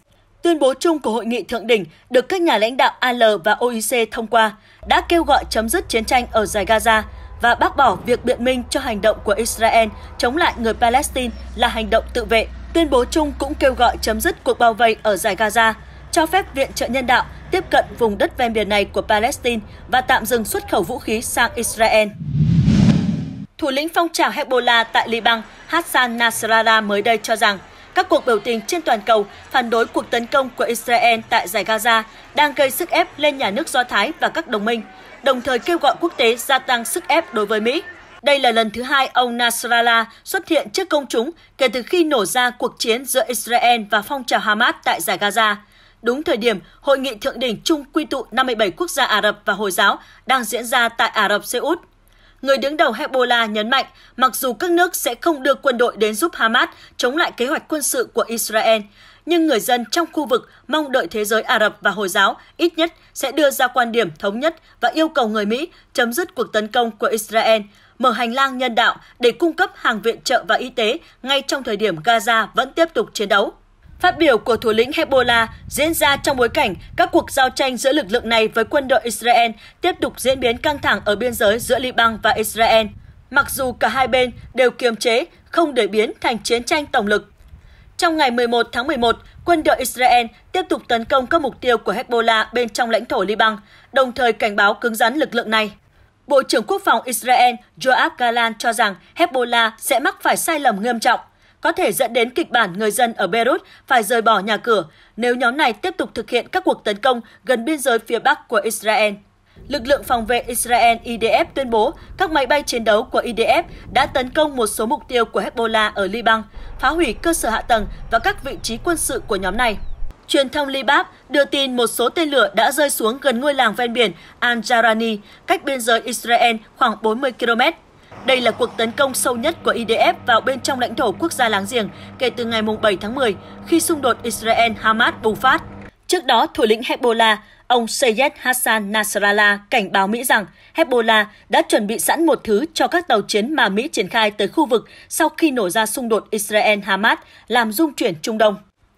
Tuyên bố chung của hội nghị thượng đỉnh được các nhà lãnh đạo AL và OIC thông qua đã kêu gọi chấm dứt chiến tranh ở giải Gaza, và bác bỏ việc biện minh cho hành động của Israel chống lại người Palestine là hành động tự vệ. Tuyên bố chung cũng kêu gọi chấm dứt cuộc bao vây ở giải Gaza, cho phép viện trợ nhân đạo tiếp cận vùng đất ven biển này của Palestine và tạm dừng xuất khẩu vũ khí sang Israel. Thủ lĩnh phong trào Hezbollah tại Liban Hassan Nasrallah mới đây cho rằng các cuộc biểu tình trên toàn cầu phản đối cuộc tấn công của Israel tại giải Gaza đang gây sức ép lên nhà nước Do Thái và các đồng minh, đồng thời kêu gọi quốc tế gia tăng sức ép đối với Mỹ. Đây là lần thứ hai ông Nasrallah xuất hiện trước công chúng kể từ khi nổ ra cuộc chiến giữa Israel và phong trào Hamas tại giải Gaza. Đúng thời điểm hội nghị thượng đỉnh chung quy tụ 57 quốc gia Ả Rập và Hồi giáo đang diễn ra tại Ả Rập Xê Út người đứng đầu Hezbollah nhấn mạnh mặc dù các nước sẽ không đưa quân đội đến giúp Hamas chống lại kế hoạch quân sự của Israel, nhưng người dân trong khu vực mong đợi thế giới Ả Rập và Hồi giáo ít nhất sẽ đưa ra quan điểm thống nhất và yêu cầu người Mỹ chấm dứt cuộc tấn công của Israel, mở hành lang nhân đạo để cung cấp hàng viện trợ và y tế ngay trong thời điểm Gaza vẫn tiếp tục chiến đấu. Phát biểu của thủ lĩnh Hezbollah diễn ra trong bối cảnh các cuộc giao tranh giữa lực lượng này với quân đội Israel tiếp tục diễn biến căng thẳng ở biên giới giữa Liban và Israel, mặc dù cả hai bên đều kiềm chế không để biến thành chiến tranh tổng lực. Trong ngày 11 tháng 11, quân đội Israel tiếp tục tấn công các mục tiêu của Hezbollah bên trong lãnh thổ Liban, đồng thời cảnh báo cứng rắn lực lượng này. Bộ trưởng Quốc phòng Israel Joab Galan cho rằng Hezbollah sẽ mắc phải sai lầm nghiêm trọng có thể dẫn đến kịch bản người dân ở Beirut phải rời bỏ nhà cửa nếu nhóm này tiếp tục thực hiện các cuộc tấn công gần biên giới phía Bắc của Israel. Lực lượng phòng vệ Israel IDF tuyên bố các máy bay chiến đấu của IDF đã tấn công một số mục tiêu của Hezbollah ở Liban, phá hủy cơ sở hạ tầng và các vị trí quân sự của nhóm này. Truyền thông Liban đưa tin một số tên lửa đã rơi xuống gần ngôi làng ven biển Al-Jarani, cách biên giới Israel khoảng 40 km. Đây là cuộc tấn công sâu nhất của IDF vào bên trong lãnh thổ quốc gia láng giềng kể từ ngày 7 tháng 10 khi xung đột Israel-Hamas bùng phát. Trước đó, thủ lĩnh Hezbollah, ông Sayed Hassan Nasrallah cảnh báo Mỹ rằng Hezbollah đã chuẩn bị sẵn một thứ cho các tàu chiến mà Mỹ triển khai tới khu vực sau khi nổ ra xung đột Israel-Hamas làm rung chuyển Trung Đông.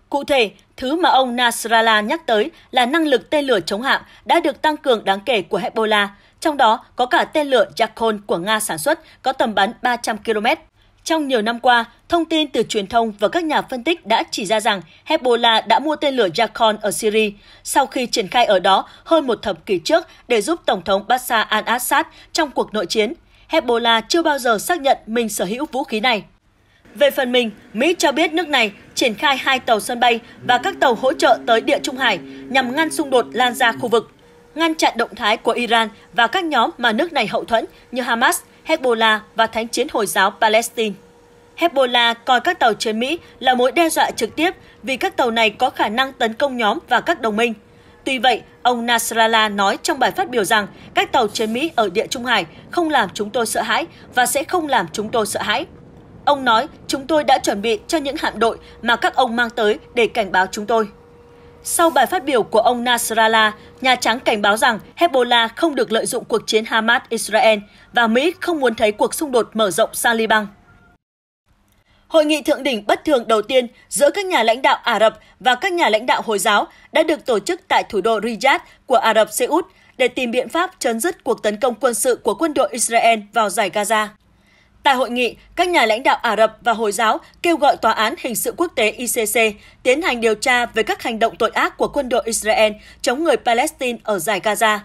Cụ thể, thứ mà ông Nasrallah nhắc tới là năng lực tên lửa chống hạm đã được tăng cường đáng kể của Hezbollah, trong đó có cả tên lửa Yakhon của Nga sản xuất có tầm bắn 300 km. Trong nhiều năm qua, thông tin từ truyền thông và các nhà phân tích đã chỉ ra rằng Hezbollah đã mua tên lửa Yakhon ở Syria sau khi triển khai ở đó hơn một thập kỷ trước để giúp Tổng thống Bashar al-Assad trong cuộc nội chiến. Hezbollah chưa bao giờ xác nhận mình sở hữu vũ khí này. Về phần mình, Mỹ cho biết nước này triển khai hai tàu sân bay và các tàu hỗ trợ tới địa Trung Hải nhằm ngăn xung đột lan ra khu vực ngăn chặn động thái của Iran và các nhóm mà nước này hậu thuẫn như Hamas, Hezbollah và Thánh chiến Hồi giáo Palestine. Hezbollah coi các tàu chiến Mỹ là mối đe dọa trực tiếp vì các tàu này có khả năng tấn công nhóm và các đồng minh. Tuy vậy, ông Nasrallah nói trong bài phát biểu rằng các tàu chiến Mỹ ở Địa Trung Hải không làm chúng tôi sợ hãi và sẽ không làm chúng tôi sợ hãi. Ông nói, chúng tôi đã chuẩn bị cho những hạm đội mà các ông mang tới để cảnh báo chúng tôi. Sau bài phát biểu của ông Nasrallah, Nhà Trắng cảnh báo rằng Hezbollah không được lợi dụng cuộc chiến Hamas-Israel và Mỹ không muốn thấy cuộc xung đột mở rộng sang Liban. Hội nghị thượng đỉnh bất thường đầu tiên giữa các nhà lãnh đạo Ả Rập và các nhà lãnh đạo Hồi giáo đã được tổ chức tại thủ đô Riyadh của Ả Rập Xê Út để tìm biện pháp chấn dứt cuộc tấn công quân sự của quân đội Israel vào giải Gaza. Tại hội nghị, các nhà lãnh đạo Ả Rập và Hồi giáo kêu gọi Tòa án Hình sự Quốc tế ICC tiến hành điều tra về các hành động tội ác của quân đội Israel chống người Palestine ở giải Gaza.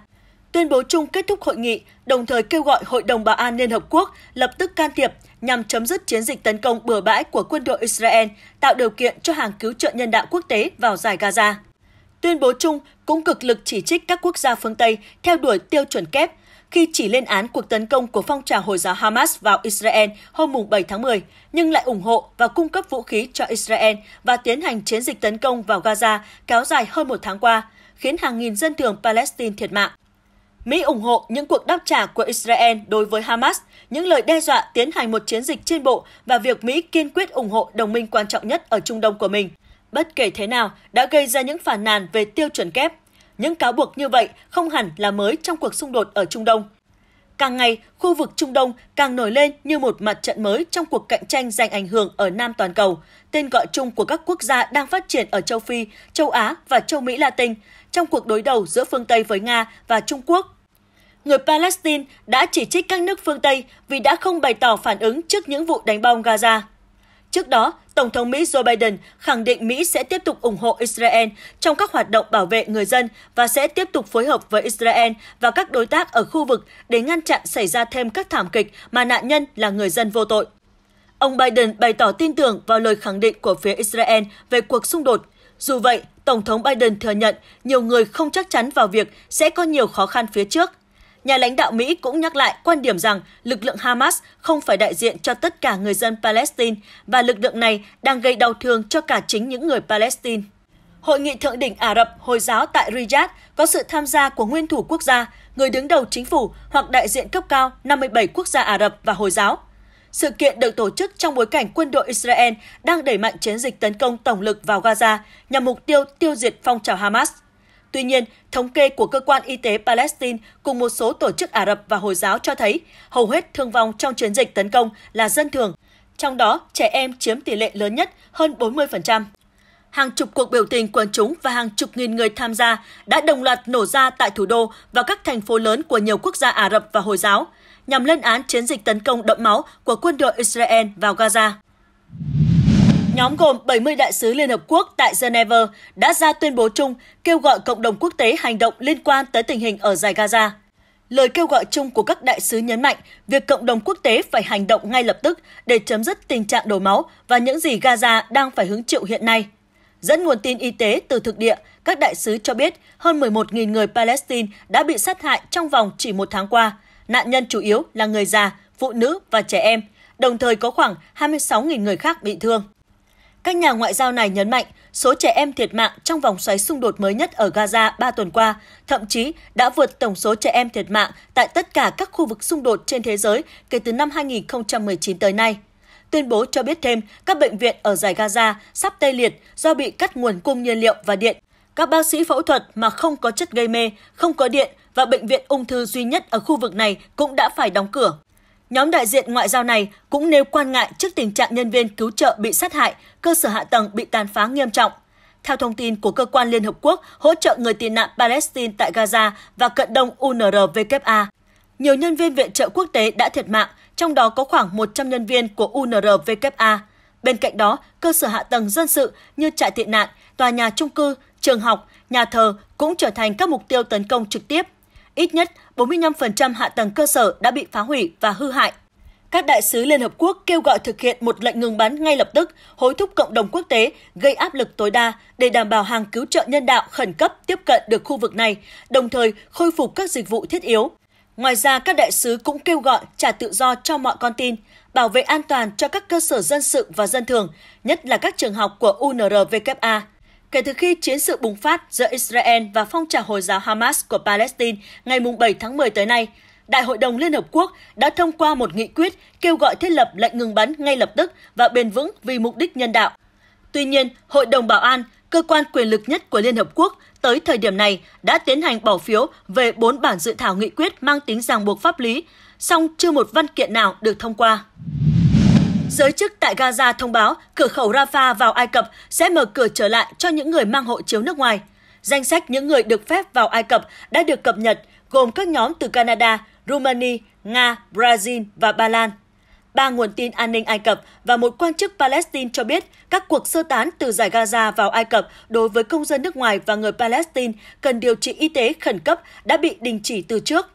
Tuyên bố chung kết thúc hội nghị, đồng thời kêu gọi Hội đồng Bảo an Liên Hợp Quốc lập tức can thiệp nhằm chấm dứt chiến dịch tấn công bừa bãi của quân đội Israel, tạo điều kiện cho hàng cứu trợ nhân đạo quốc tế vào giải Gaza. Tuyên bố chung cũng cực lực chỉ trích các quốc gia phương Tây theo đuổi tiêu chuẩn kép khi chỉ lên án cuộc tấn công của phong trào Hồi giáo Hamas vào Israel hôm 7 tháng 10, nhưng lại ủng hộ và cung cấp vũ khí cho Israel và tiến hành chiến dịch tấn công vào Gaza kéo dài hơn một tháng qua, khiến hàng nghìn dân thường Palestine thiệt mạng. Mỹ ủng hộ những cuộc đáp trả của Israel đối với Hamas, những lời đe dọa tiến hành một chiến dịch trên bộ và việc Mỹ kiên quyết ủng hộ đồng minh quan trọng nhất ở Trung Đông của mình. Bất kể thế nào, đã gây ra những phản nàn về tiêu chuẩn kép những cáo buộc như vậy không hẳn là mới trong cuộc xung đột ở Trung Đông. Càng ngày, khu vực Trung Đông càng nổi lên như một mặt trận mới trong cuộc cạnh tranh giành ảnh hưởng ở Nam toàn cầu, tên gọi chung của các quốc gia đang phát triển ở châu Phi, châu Á và châu Mỹ Latin trong cuộc đối đầu giữa phương Tây với Nga và Trung Quốc người Palestine đã chỉ trích các nước phương Tây vì đã không bày tỏ phản ứng trước những vụ đánh bom Gaza. Trước đó, Tổng thống Mỹ Joe Biden khẳng định Mỹ sẽ tiếp tục ủng hộ Israel trong các hoạt động bảo vệ người dân và sẽ tiếp tục phối hợp với Israel và các đối tác ở khu vực để ngăn chặn xảy ra thêm các thảm kịch mà nạn nhân là người dân vô tội. Ông Biden bày tỏ tin tưởng vào lời khẳng định của phía Israel về cuộc xung đột. Dù vậy, Tổng thống Biden thừa nhận nhiều người không chắc chắn vào việc sẽ có nhiều khó khăn phía trước Nhà lãnh đạo Mỹ cũng nhắc lại quan điểm rằng lực lượng Hamas không phải đại diện cho tất cả người dân Palestine và lực lượng này đang gây đau thương cho cả chính những người Palestine. Hội nghị thượng đỉnh Ả Rập Hồi giáo tại Riyadh có sự tham gia của nguyên thủ quốc gia, người đứng đầu chính phủ hoặc đại diện cấp cao 57 quốc gia Ả Rập và Hồi giáo. Sự kiện được tổ chức trong bối cảnh quân đội Israel đang đẩy mạnh chiến dịch tấn công tổng lực vào Gaza nhằm mục tiêu tiêu diệt phong trào Hamas – Tuy nhiên, thống kê của cơ quan y tế Palestine cùng một số tổ chức Ả Rập và Hồi giáo cho thấy hầu hết thương vong trong chiến dịch tấn công là dân thường, trong đó trẻ em chiếm tỷ lệ lớn nhất hơn 40%. Hàng chục cuộc biểu tình quần chúng và hàng chục nghìn người tham gia đã đồng loạt nổ ra tại thủ đô và các thành phố lớn của nhiều quốc gia Ả Rập và Hồi giáo, nhằm lên án chiến dịch tấn công đẫm máu của quân đội Israel vào Gaza. Nhóm gồm 70 đại sứ Liên Hợp Quốc tại Geneva đã ra tuyên bố chung kêu gọi cộng đồng quốc tế hành động liên quan tới tình hình ở giải Gaza. Lời kêu gọi chung của các đại sứ nhấn mạnh việc cộng đồng quốc tế phải hành động ngay lập tức để chấm dứt tình trạng đổ máu và những gì Gaza đang phải hứng chịu hiện nay. Dẫn nguồn tin y tế từ thực địa, các đại sứ cho biết hơn 11.000 người Palestine đã bị sát hại trong vòng chỉ một tháng qua. Nạn nhân chủ yếu là người già, phụ nữ và trẻ em, đồng thời có khoảng 26.000 người khác bị thương. Các nhà ngoại giao này nhấn mạnh số trẻ em thiệt mạng trong vòng xoáy xung đột mới nhất ở Gaza 3 tuần qua, thậm chí đã vượt tổng số trẻ em thiệt mạng tại tất cả các khu vực xung đột trên thế giới kể từ năm 2019 tới nay. Tuyên bố cho biết thêm các bệnh viện ở giải Gaza sắp tê liệt do bị cắt nguồn cung nhiên liệu và điện. Các bác sĩ phẫu thuật mà không có chất gây mê, không có điện và bệnh viện ung thư duy nhất ở khu vực này cũng đã phải đóng cửa. Nhóm đại diện ngoại giao này cũng nêu quan ngại trước tình trạng nhân viên cứu trợ bị sát hại, cơ sở hạ tầng bị tàn phá nghiêm trọng. Theo thông tin của cơ quan Liên Hợp Quốc hỗ trợ người tị nạn Palestine tại Gaza và cận đông UNRWA, nhiều nhân viên viện trợ quốc tế đã thiệt mạng, trong đó có khoảng 100 nhân viên của UNRWA. Bên cạnh đó, cơ sở hạ tầng dân sự như trại tị nạn, tòa nhà trung cư, trường học, nhà thờ cũng trở thành các mục tiêu tấn công trực tiếp ít nhất 45% hạ tầng cơ sở đã bị phá hủy và hư hại. Các đại sứ Liên Hợp Quốc kêu gọi thực hiện một lệnh ngừng bắn ngay lập tức, hối thúc cộng đồng quốc tế gây áp lực tối đa để đảm bảo hàng cứu trợ nhân đạo khẩn cấp tiếp cận được khu vực này, đồng thời khôi phục các dịch vụ thiết yếu. Ngoài ra, các đại sứ cũng kêu gọi trả tự do cho mọi con tin, bảo vệ an toàn cho các cơ sở dân sự và dân thường, nhất là các trường học của UNRWA Kể từ khi chiến sự bùng phát giữa Israel và phong trào Hồi giáo Hamas của Palestine ngày 7 tháng 10 tới nay, Đại hội đồng Liên Hợp Quốc đã thông qua một nghị quyết kêu gọi thiết lập lệnh ngừng bắn ngay lập tức và bền vững vì mục đích nhân đạo. Tuy nhiên, Hội đồng Bảo an, cơ quan quyền lực nhất của Liên Hợp Quốc, tới thời điểm này đã tiến hành bỏ phiếu về 4 bản dự thảo nghị quyết mang tính ràng buộc pháp lý, song chưa một văn kiện nào được thông qua. Giới chức tại Gaza thông báo cửa khẩu Rafah vào Ai Cập sẽ mở cửa trở lại cho những người mang hộ chiếu nước ngoài. Danh sách những người được phép vào Ai Cập đã được cập nhật, gồm các nhóm từ Canada, Romania, Nga, Brazil và Ba Lan. Ba nguồn tin an ninh Ai Cập và một quan chức Palestine cho biết các cuộc sơ tán từ giải Gaza vào Ai Cập đối với công dân nước ngoài và người Palestine cần điều trị y tế khẩn cấp đã bị đình chỉ từ trước.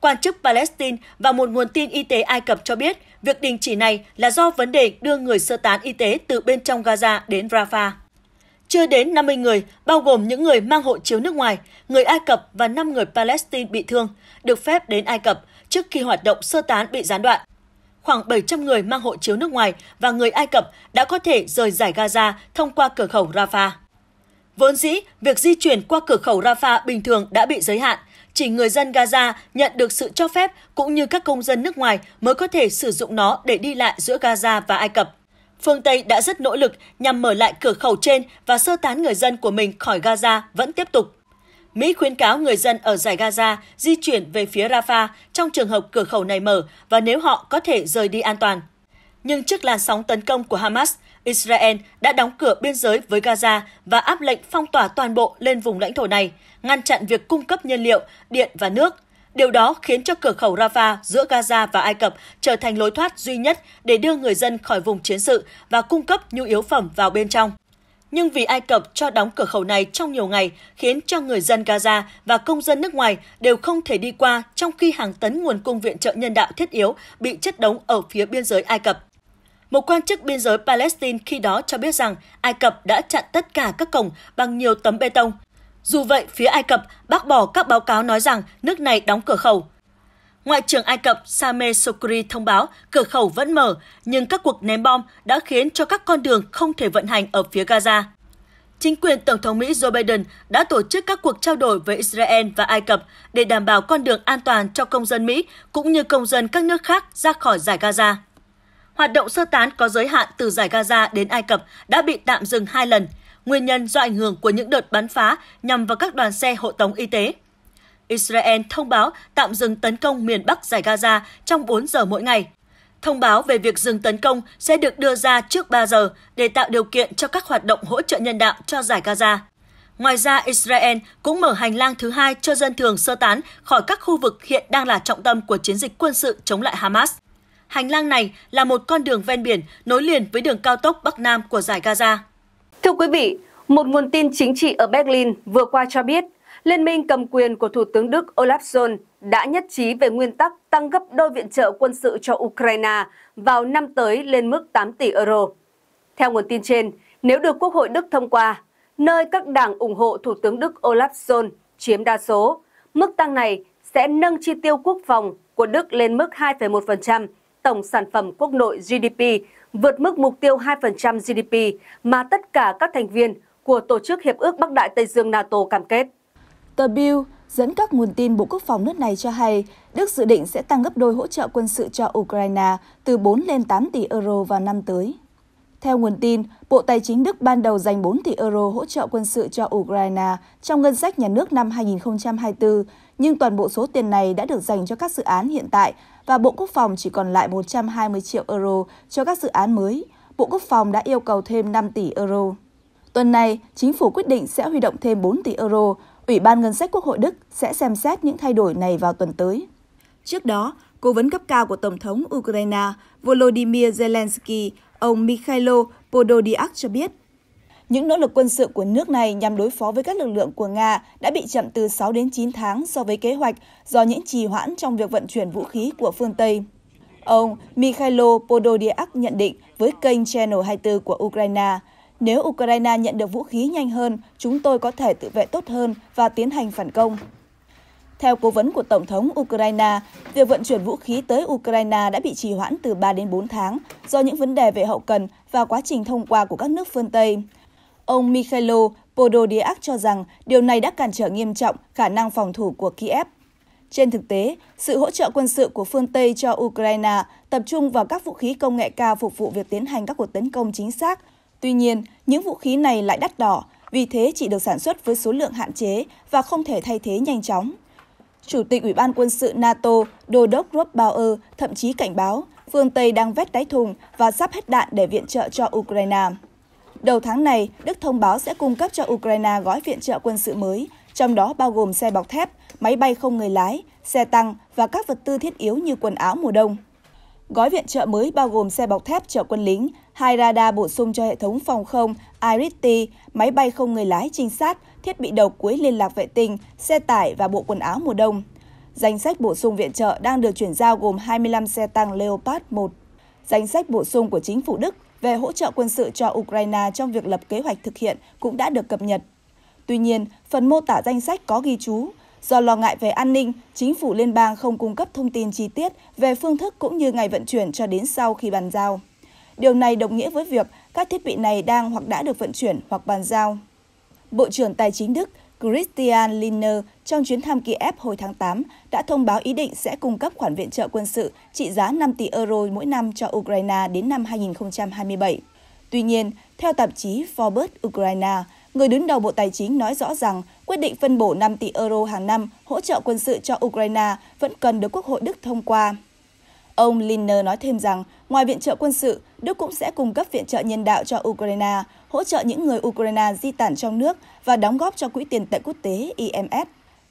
Quan chức Palestine và một nguồn tin y tế Ai Cập cho biết Việc đình chỉ này là do vấn đề đưa người sơ tán y tế từ bên trong Gaza đến Rafah. Chưa đến 50 người, bao gồm những người mang hộ chiếu nước ngoài, người Ai Cập và 5 người Palestine bị thương, được phép đến Ai Cập trước khi hoạt động sơ tán bị gián đoạn. Khoảng 700 người mang hộ chiếu nước ngoài và người Ai Cập đã có thể rời giải Gaza thông qua cửa khẩu Rafah. Vốn dĩ, việc di chuyển qua cửa khẩu Rafah bình thường đã bị giới hạn chỉ người dân Gaza nhận được sự cho phép cũng như các công dân nước ngoài mới có thể sử dụng nó để đi lại giữa Gaza và Ai Cập. Phương Tây đã rất nỗ lực nhằm mở lại cửa khẩu trên và sơ tán người dân của mình khỏi Gaza vẫn tiếp tục. Mỹ khuyến cáo người dân ở giải Gaza di chuyển về phía Rafah trong trường hợp cửa khẩu này mở và nếu họ có thể rời đi an toàn. Nhưng trước làn sóng tấn công của Hamas, Israel đã đóng cửa biên giới với Gaza và áp lệnh phong tỏa toàn bộ lên vùng lãnh thổ này, ngăn chặn việc cung cấp nhiên liệu, điện và nước. Điều đó khiến cho cửa khẩu Rafah giữa Gaza và Ai Cập trở thành lối thoát duy nhất để đưa người dân khỏi vùng chiến sự và cung cấp nhu yếu phẩm vào bên trong. Nhưng vì Ai Cập cho đóng cửa khẩu này trong nhiều ngày khiến cho người dân Gaza và công dân nước ngoài đều không thể đi qua trong khi hàng tấn nguồn cung viện trợ nhân đạo thiết yếu bị chất đống ở phía biên giới Ai Cập. Một quan chức biên giới Palestine khi đó cho biết rằng Ai Cập đã chặn tất cả các cổng bằng nhiều tấm bê tông. Dù vậy, phía Ai Cập bác bỏ các báo cáo nói rằng nước này đóng cửa khẩu. Ngoại trưởng Ai Cập Sameh Sokri thông báo cửa khẩu vẫn mở, nhưng các cuộc ném bom đã khiến cho các con đường không thể vận hành ở phía Gaza. Chính quyền Tổng thống Mỹ Joe Biden đã tổ chức các cuộc trao đổi với Israel và Ai Cập để đảm bảo con đường an toàn cho công dân Mỹ cũng như công dân các nước khác ra khỏi giải Gaza. Hoạt động sơ tán có giới hạn từ giải Gaza đến Ai Cập đã bị tạm dừng hai lần, nguyên nhân do ảnh hưởng của những đợt bắn phá nhằm vào các đoàn xe hộ tống y tế. Israel thông báo tạm dừng tấn công miền Bắc giải Gaza trong 4 giờ mỗi ngày. Thông báo về việc dừng tấn công sẽ được đưa ra trước 3 giờ để tạo điều kiện cho các hoạt động hỗ trợ nhân đạo cho giải Gaza. Ngoài ra, Israel cũng mở hành lang thứ hai cho dân thường sơ tán khỏi các khu vực hiện đang là trọng tâm của chiến dịch quân sự chống lại Hamas. Hành lang này là một con đường ven biển nối liền với đường cao tốc Bắc Nam của giải Gaza. Thưa quý vị, một nguồn tin chính trị ở Berlin vừa qua cho biết, Liên minh cầm quyền của Thủ tướng Đức Olaf Scholz đã nhất trí về nguyên tắc tăng gấp đôi viện trợ quân sự cho Ukraine vào năm tới lên mức 8 tỷ euro. Theo nguồn tin trên, nếu được Quốc hội Đức thông qua, nơi các đảng ủng hộ Thủ tướng Đức Olaf Scholz chiếm đa số, mức tăng này sẽ nâng chi tiêu quốc phòng của Đức lên mức 2,1% tổng sản phẩm quốc nội GDP vượt mức mục tiêu 2% GDP mà tất cả các thành viên của Tổ chức Hiệp ước Bắc Đại Tây Dương NATO cam kết. Tờ Bill dẫn các nguồn tin Bộ Quốc phòng nước này cho hay Đức dự định sẽ tăng gấp đôi hỗ trợ quân sự cho Ukraine từ 4 lên 8 tỷ euro vào năm tới. Theo nguồn tin, Bộ Tài chính Đức ban đầu dành 4 tỷ euro hỗ trợ quân sự cho Ukraine trong ngân sách nhà nước năm 2024 nhưng toàn bộ số tiền này đã được dành cho các dự án hiện tại và Bộ Quốc phòng chỉ còn lại 120 triệu euro cho các dự án mới. Bộ Quốc phòng đã yêu cầu thêm 5 tỷ euro. Tuần này, chính phủ quyết định sẽ huy động thêm 4 tỷ euro. Ủy ban Ngân sách Quốc hội Đức sẽ xem xét những thay đổi này vào tuần tới. Trước đó, cố vấn cấp cao của Tổng thống Ukraine Volodymyr Zelensky, ông Mikhailo Podolyak cho biết những nỗ lực quân sự của nước này nhằm đối phó với các lực lượng của Nga đã bị chậm từ 6 đến 9 tháng so với kế hoạch do những trì hoãn trong việc vận chuyển vũ khí của phương Tây. Ông Mikhailo Podolyak nhận định với kênh Channel 24 của Ukraine, nếu Ukraine nhận được vũ khí nhanh hơn, chúng tôi có thể tự vệ tốt hơn và tiến hành phản công. Theo cố vấn của Tổng thống Ukraine, việc vận chuyển vũ khí tới Ukraine đã bị trì hoãn từ 3 đến 4 tháng do những vấn đề về hậu cần và quá trình thông qua của các nước phương Tây. Ông Mikhailo Podolyak cho rằng điều này đã cản trở nghiêm trọng khả năng phòng thủ của Kiev. Trên thực tế, sự hỗ trợ quân sự của phương Tây cho Ukraine tập trung vào các vũ khí công nghệ cao phục vụ việc tiến hành các cuộc tấn công chính xác. Tuy nhiên, những vũ khí này lại đắt đỏ, vì thế chỉ được sản xuất với số lượng hạn chế và không thể thay thế nhanh chóng. Chủ tịch Ủy ban quân sự NATO, Đô đốc Rob Bauer thậm chí cảnh báo phương Tây đang vét đáy thùng và sắp hết đạn để viện trợ cho Ukraine. Đầu tháng này, Đức thông báo sẽ cung cấp cho Ukraine gói viện trợ quân sự mới, trong đó bao gồm xe bọc thép, máy bay không người lái, xe tăng và các vật tư thiết yếu như quần áo mùa đông. Gói viện trợ mới bao gồm xe bọc thép chở quân lính, hai radar bổ sung cho hệ thống phòng không IRIS-T, máy bay không người lái trinh sát, thiết bị đầu cuối liên lạc vệ tinh, xe tải và bộ quần áo mùa đông. Danh sách bổ sung viện trợ đang được chuyển giao gồm 25 xe tăng Leopard 1. Danh sách bổ sung của chính phủ Đức về hỗ trợ quân sự cho Ukraine trong việc lập kế hoạch thực hiện cũng đã được cập nhật. Tuy nhiên, phần mô tả danh sách có ghi chú, do lo ngại về an ninh, chính phủ liên bang không cung cấp thông tin chi tiết về phương thức cũng như ngày vận chuyển cho đến sau khi bàn giao. Điều này đồng nghĩa với việc các thiết bị này đang hoặc đã được vận chuyển hoặc bàn giao. Bộ trưởng Tài chính Đức Christian Lindner trong chuyến thăm Kiev hồi tháng 8 đã thông báo ý định sẽ cung cấp khoản viện trợ quân sự trị giá 5 tỷ euro mỗi năm cho Ukraine đến năm 2027. Tuy nhiên, theo tạp chí Forbes Ukraine, người đứng đầu Bộ Tài chính nói rõ rằng quyết định phân bổ 5 tỷ euro hàng năm hỗ trợ quân sự cho Ukraine vẫn cần được Quốc hội Đức thông qua. Ông Lindner nói thêm rằng, ngoài viện trợ quân sự, Đức cũng sẽ cung cấp viện trợ nhân đạo cho Ukraine, hỗ trợ những người Ukraine di tản trong nước và đóng góp cho Quỹ tiền tệ quốc tế IMF.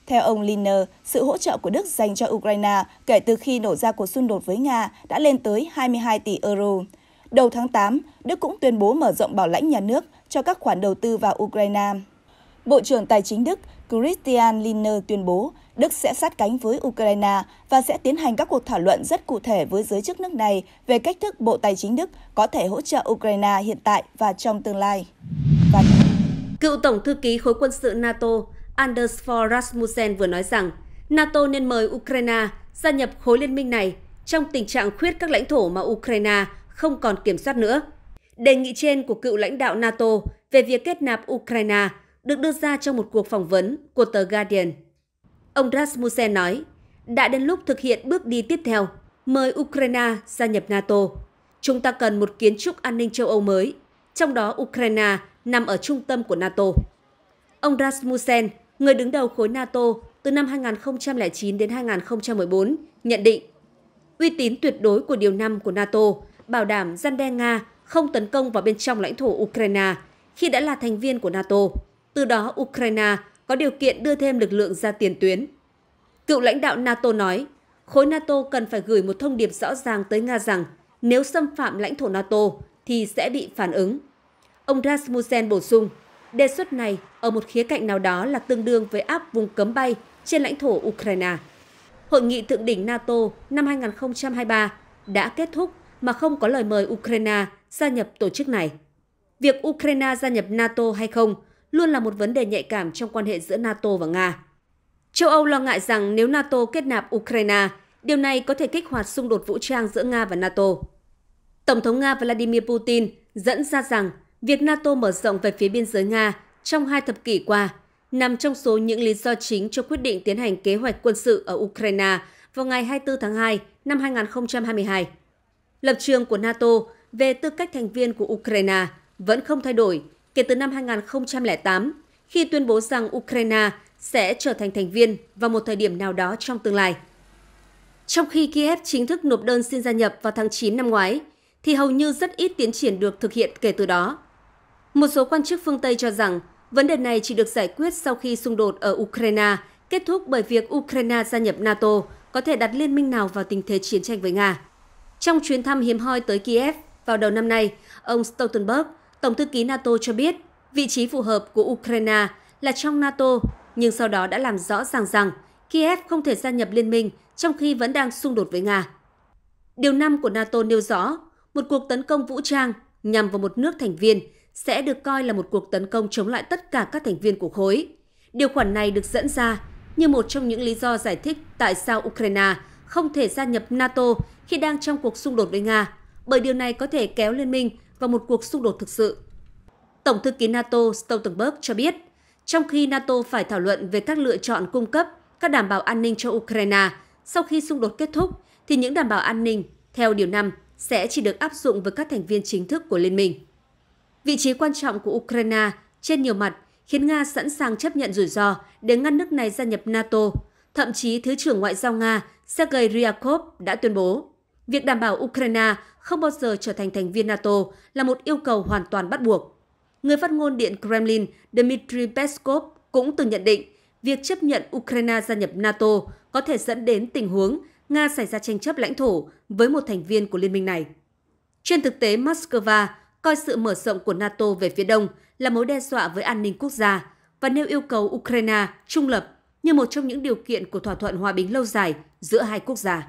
Theo ông Lindner, sự hỗ trợ của Đức dành cho Ukraine kể từ khi nổ ra cuộc xung đột với Nga đã lên tới 22 tỷ euro. Đầu tháng 8, Đức cũng tuyên bố mở rộng bảo lãnh nhà nước cho các khoản đầu tư vào Ukraine. Bộ trưởng Tài chính Đức Christian Lindner tuyên bố Đức sẽ sát cánh với Ukraine và sẽ tiến hành các cuộc thảo luận rất cụ thể với giới chức nước này về cách thức Bộ Tài chính Đức có thể hỗ trợ Ukraine hiện tại và trong tương lai. Và... Cựu Tổng Thư ký Khối quân sự NATO Anders Fogh Rasmussen vừa nói rằng NATO nên mời Ukraine gia nhập khối liên minh này trong tình trạng khuyết các lãnh thổ mà Ukraine không còn kiểm soát nữa. Đề nghị trên của cựu lãnh đạo NATO về việc kết nạp Ukraine được đưa ra trong một cuộc phỏng vấn của tờ Guardian. Ông Rasmussen nói, đã đến lúc thực hiện bước đi tiếp theo, mời Ukraine gia nhập NATO. Chúng ta cần một kiến trúc an ninh châu Âu mới, trong đó Ukraine nằm ở trung tâm của NATO. Ông Rasmussen, người đứng đầu khối NATO từ năm 2009 đến 2014, nhận định uy tín tuyệt đối của điều 5 của NATO bảo đảm gian đe Nga không tấn công vào bên trong lãnh thổ Ukraine khi đã là thành viên của NATO. Từ đó Ukraine có điều kiện đưa thêm lực lượng ra tiền tuyến. Cựu lãnh đạo NATO nói, khối NATO cần phải gửi một thông điệp rõ ràng tới Nga rằng nếu xâm phạm lãnh thổ NATO thì sẽ bị phản ứng. Ông Rasmussen bổ sung, đề xuất này ở một khía cạnh nào đó là tương đương với áp vùng cấm bay trên lãnh thổ Ukraine. Hội nghị thượng đỉnh NATO năm 2023 đã kết thúc mà không có lời mời Ukraine gia nhập tổ chức này. Việc Ukraine gia nhập NATO hay không luôn là một vấn đề nhạy cảm trong quan hệ giữa NATO và Nga. Châu Âu lo ngại rằng nếu NATO kết nạp Ukraine, điều này có thể kích hoạt xung đột vũ trang giữa Nga và NATO. Tổng thống Nga Vladimir Putin dẫn ra rằng việc NATO mở rộng về phía biên giới Nga trong hai thập kỷ qua nằm trong số những lý do chính cho quyết định tiến hành kế hoạch quân sự ở Ukraine vào ngày 24 tháng 2 năm 2022. Lập trường của NATO về tư cách thành viên của Ukraine vẫn không thay đổi kể từ năm 2008 khi tuyên bố rằng Ukraine sẽ trở thành thành viên vào một thời điểm nào đó trong tương lai. Trong khi Kiev chính thức nộp đơn xin gia nhập vào tháng 9 năm ngoái, thì hầu như rất ít tiến triển được thực hiện kể từ đó. Một số quan chức phương Tây cho rằng vấn đề này chỉ được giải quyết sau khi xung đột ở Ukraine kết thúc bởi việc Ukraine gia nhập NATO có thể đặt liên minh nào vào tình thế chiến tranh với Nga. Trong chuyến thăm hiếm hoi tới Kiev vào đầu năm nay, ông Stoltenberg Tổng thư ký NATO cho biết vị trí phù hợp của Ukraine là trong NATO, nhưng sau đó đã làm rõ ràng rằng Kiev không thể gia nhập liên minh trong khi vẫn đang xung đột với Nga. Điều 5 của NATO nêu rõ, một cuộc tấn công vũ trang nhằm vào một nước thành viên sẽ được coi là một cuộc tấn công chống lại tất cả các thành viên của khối. Điều khoản này được dẫn ra như một trong những lý do giải thích tại sao Ukraine không thể gia nhập NATO khi đang trong cuộc xung đột với Nga, bởi điều này có thể kéo liên minh và một cuộc xung đột thực sự. Tổng thư ký NATO Stoltenberg cho biết, trong khi NATO phải thảo luận về các lựa chọn cung cấp các đảm bảo an ninh cho Ukraine sau khi xung đột kết thúc, thì những đảm bảo an ninh theo Điều 5 sẽ chỉ được áp dụng với các thành viên chính thức của Liên minh. Vị trí quan trọng của Ukraine trên nhiều mặt khiến Nga sẵn sàng chấp nhận rủi ro để ngăn nước này gia nhập NATO. Thậm chí Thứ trưởng Ngoại giao Nga Sergei Ryakov đã tuyên bố, việc đảm bảo Ukraine không bao giờ trở thành thành viên NATO là một yêu cầu hoàn toàn bắt buộc. Người phát ngôn Điện Kremlin Dmitry Peskov cũng từng nhận định việc chấp nhận Ukraine gia nhập NATO có thể dẫn đến tình huống Nga xảy ra tranh chấp lãnh thổ với một thành viên của liên minh này. Trên thực tế, Moscow coi sự mở rộng của NATO về phía đông là mối đe dọa với an ninh quốc gia và nêu yêu cầu Ukraine trung lập như một trong những điều kiện của thỏa thuận hòa bình lâu dài giữa hai quốc gia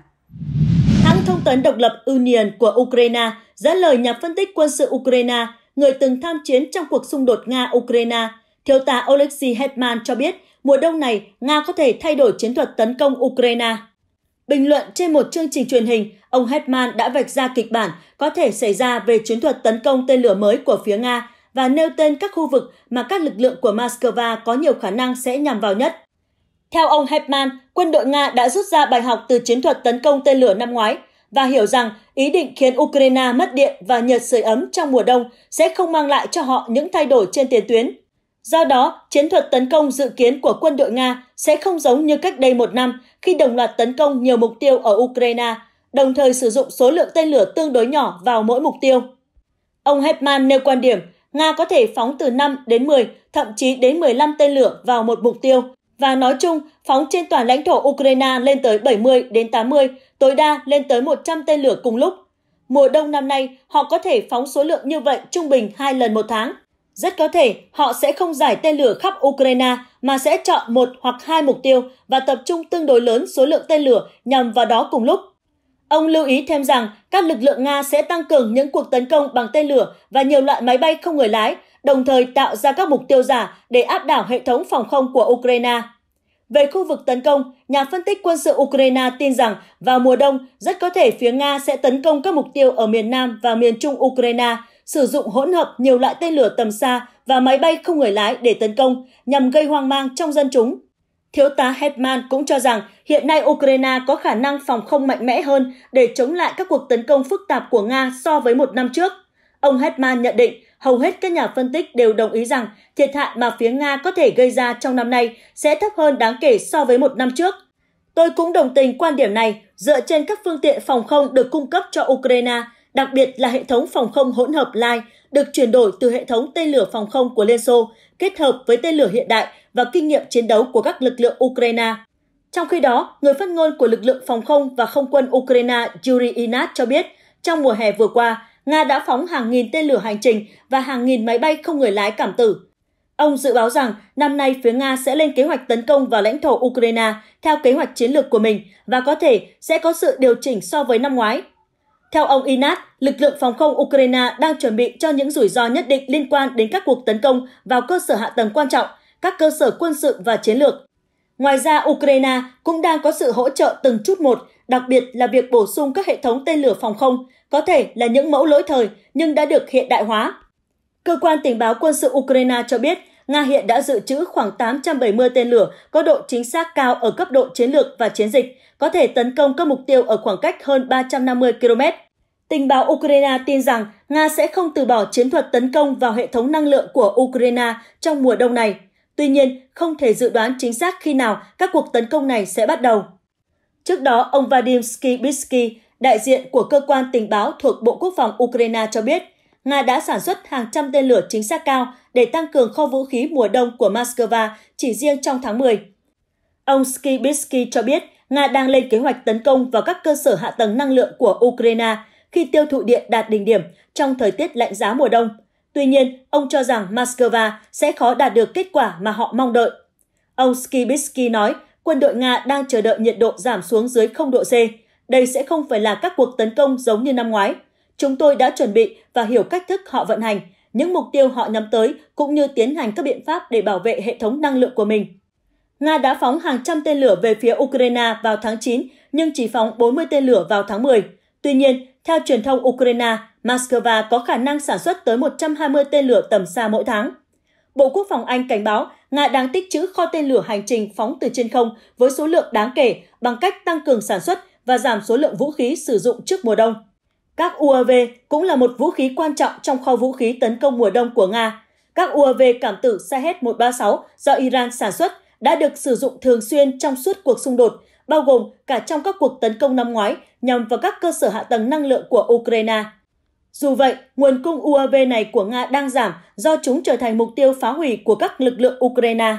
thông tấn độc lập Union của Ukraine dẫn lời nhà phân tích quân sự Ukraine, người từng tham chiến trong cuộc xung đột Nga-Ukraine, thiếu tá Oleksiy Hetman cho biết mùa đông này Nga có thể thay đổi chiến thuật tấn công Ukraine. Bình luận trên một chương trình truyền hình, ông Hetman đã vạch ra kịch bản có thể xảy ra về chiến thuật tấn công tên lửa mới của phía Nga và nêu tên các khu vực mà các lực lượng của Moscow có nhiều khả năng sẽ nhằm vào nhất. Theo ông Hetman, quân đội Nga đã rút ra bài học từ chiến thuật tấn công tên lửa năm ngoái và hiểu rằng ý định khiến Ukraine mất điện và nhiệt sưởi ấm trong mùa đông sẽ không mang lại cho họ những thay đổi trên tiền tuyến. Do đó, chiến thuật tấn công dự kiến của quân đội Nga sẽ không giống như cách đây một năm khi đồng loạt tấn công nhiều mục tiêu ở Ukraine, đồng thời sử dụng số lượng tên lửa tương đối nhỏ vào mỗi mục tiêu. Ông Hepman nêu quan điểm Nga có thể phóng từ 5 đến 10, thậm chí đến 15 tên lửa vào một mục tiêu, và nói chung phóng trên toàn lãnh thổ Ukraine lên tới 70 đến 80 tối đa lên tới 100 tên lửa cùng lúc. Mùa đông năm nay, họ có thể phóng số lượng như vậy trung bình 2 lần một tháng. Rất có thể họ sẽ không giải tên lửa khắp Ukraine mà sẽ chọn một hoặc hai mục tiêu và tập trung tương đối lớn số lượng tên lửa nhằm vào đó cùng lúc. Ông lưu ý thêm rằng các lực lượng Nga sẽ tăng cường những cuộc tấn công bằng tên lửa và nhiều loại máy bay không người lái, đồng thời tạo ra các mục tiêu giả để áp đảo hệ thống phòng không của Ukraine. Về khu vực tấn công, nhà phân tích quân sự Ukraine tin rằng vào mùa đông rất có thể phía Nga sẽ tấn công các mục tiêu ở miền Nam và miền Trung Ukraine, sử dụng hỗn hợp nhiều loại tên lửa tầm xa và máy bay không người lái để tấn công nhằm gây hoang mang trong dân chúng. Thiếu tá Hetman cũng cho rằng hiện nay Ukraine có khả năng phòng không mạnh mẽ hơn để chống lại các cuộc tấn công phức tạp của Nga so với một năm trước. Ông Hetman nhận định hầu hết các nhà phân tích đều đồng ý rằng thiệt hại mà phía Nga có thể gây ra trong năm nay sẽ thấp hơn đáng kể so với một năm trước. Tôi cũng đồng tình quan điểm này dựa trên các phương tiện phòng không được cung cấp cho Ukraine, đặc biệt là hệ thống phòng không hỗn hợp Lai được chuyển đổi từ hệ thống tên lửa phòng không của Liên Xô kết hợp với tên lửa hiện đại và kinh nghiệm chiến đấu của các lực lượng Ukraine. Trong khi đó, người phát ngôn của lực lượng phòng không và không quân Ukraine Yuri Inat cho biết, trong mùa hè vừa qua, Nga đã phóng hàng nghìn tên lửa hành trình và hàng nghìn máy bay không người lái cảm tử. Ông dự báo rằng năm nay phía Nga sẽ lên kế hoạch tấn công vào lãnh thổ Ukraine theo kế hoạch chiến lược của mình và có thể sẽ có sự điều chỉnh so với năm ngoái. Theo ông Inat, lực lượng phòng không Ukraine đang chuẩn bị cho những rủi ro nhất định liên quan đến các cuộc tấn công vào cơ sở hạ tầng quan trọng, các cơ sở quân sự và chiến lược. Ngoài ra, Ukraine cũng đang có sự hỗ trợ từng chút một đặc biệt là việc bổ sung các hệ thống tên lửa phòng không, có thể là những mẫu lỗi thời nhưng đã được hiện đại hóa. Cơ quan tình báo quân sự Ukraine cho biết, Nga hiện đã dự trữ khoảng 870 tên lửa có độ chính xác cao ở cấp độ chiến lược và chiến dịch, có thể tấn công các mục tiêu ở khoảng cách hơn 350 km. Tình báo Ukraine tin rằng Nga sẽ không từ bỏ chiến thuật tấn công vào hệ thống năng lượng của Ukraine trong mùa đông này. Tuy nhiên, không thể dự đoán chính xác khi nào các cuộc tấn công này sẽ bắt đầu. Trước đó, ông Vadim Skibitsky, đại diện của cơ quan tình báo thuộc Bộ Quốc phòng Ukraine cho biết, Nga đã sản xuất hàng trăm tên lửa chính xác cao để tăng cường kho vũ khí mùa đông của Moscow chỉ riêng trong tháng 10. Ông Skibitsky cho biết Nga đang lên kế hoạch tấn công vào các cơ sở hạ tầng năng lượng của Ukraine khi tiêu thụ điện đạt đỉnh điểm trong thời tiết lạnh giá mùa đông. Tuy nhiên, ông cho rằng Moscow sẽ khó đạt được kết quả mà họ mong đợi. Ông Skibitsky nói quân đội Nga đang chờ đợi nhiệt độ giảm xuống dưới 0 độ C. Đây sẽ không phải là các cuộc tấn công giống như năm ngoái. Chúng tôi đã chuẩn bị và hiểu cách thức họ vận hành, những mục tiêu họ nhắm tới cũng như tiến hành các biện pháp để bảo vệ hệ thống năng lượng của mình. Nga đã phóng hàng trăm tên lửa về phía Ukraine vào tháng 9, nhưng chỉ phóng 40 tên lửa vào tháng 10. Tuy nhiên, theo truyền thông Ukraine, Moscow có khả năng sản xuất tới 120 tên lửa tầm xa mỗi tháng. Bộ Quốc phòng Anh cảnh báo Nga đang tích trữ kho tên lửa hành trình phóng từ trên không với số lượng đáng kể bằng cách tăng cường sản xuất và giảm số lượng vũ khí sử dụng trước mùa đông. Các UAV cũng là một vũ khí quan trọng trong kho vũ khí tấn công mùa đông của Nga. Các UAV cảm tử Shahed-136 do Iran sản xuất đã được sử dụng thường xuyên trong suốt cuộc xung đột, bao gồm cả trong các cuộc tấn công năm ngoái nhằm vào các cơ sở hạ tầng năng lượng của Ukraine. Dù vậy, nguồn cung UAV này của Nga đang giảm do chúng trở thành mục tiêu phá hủy của các lực lượng Ukraine.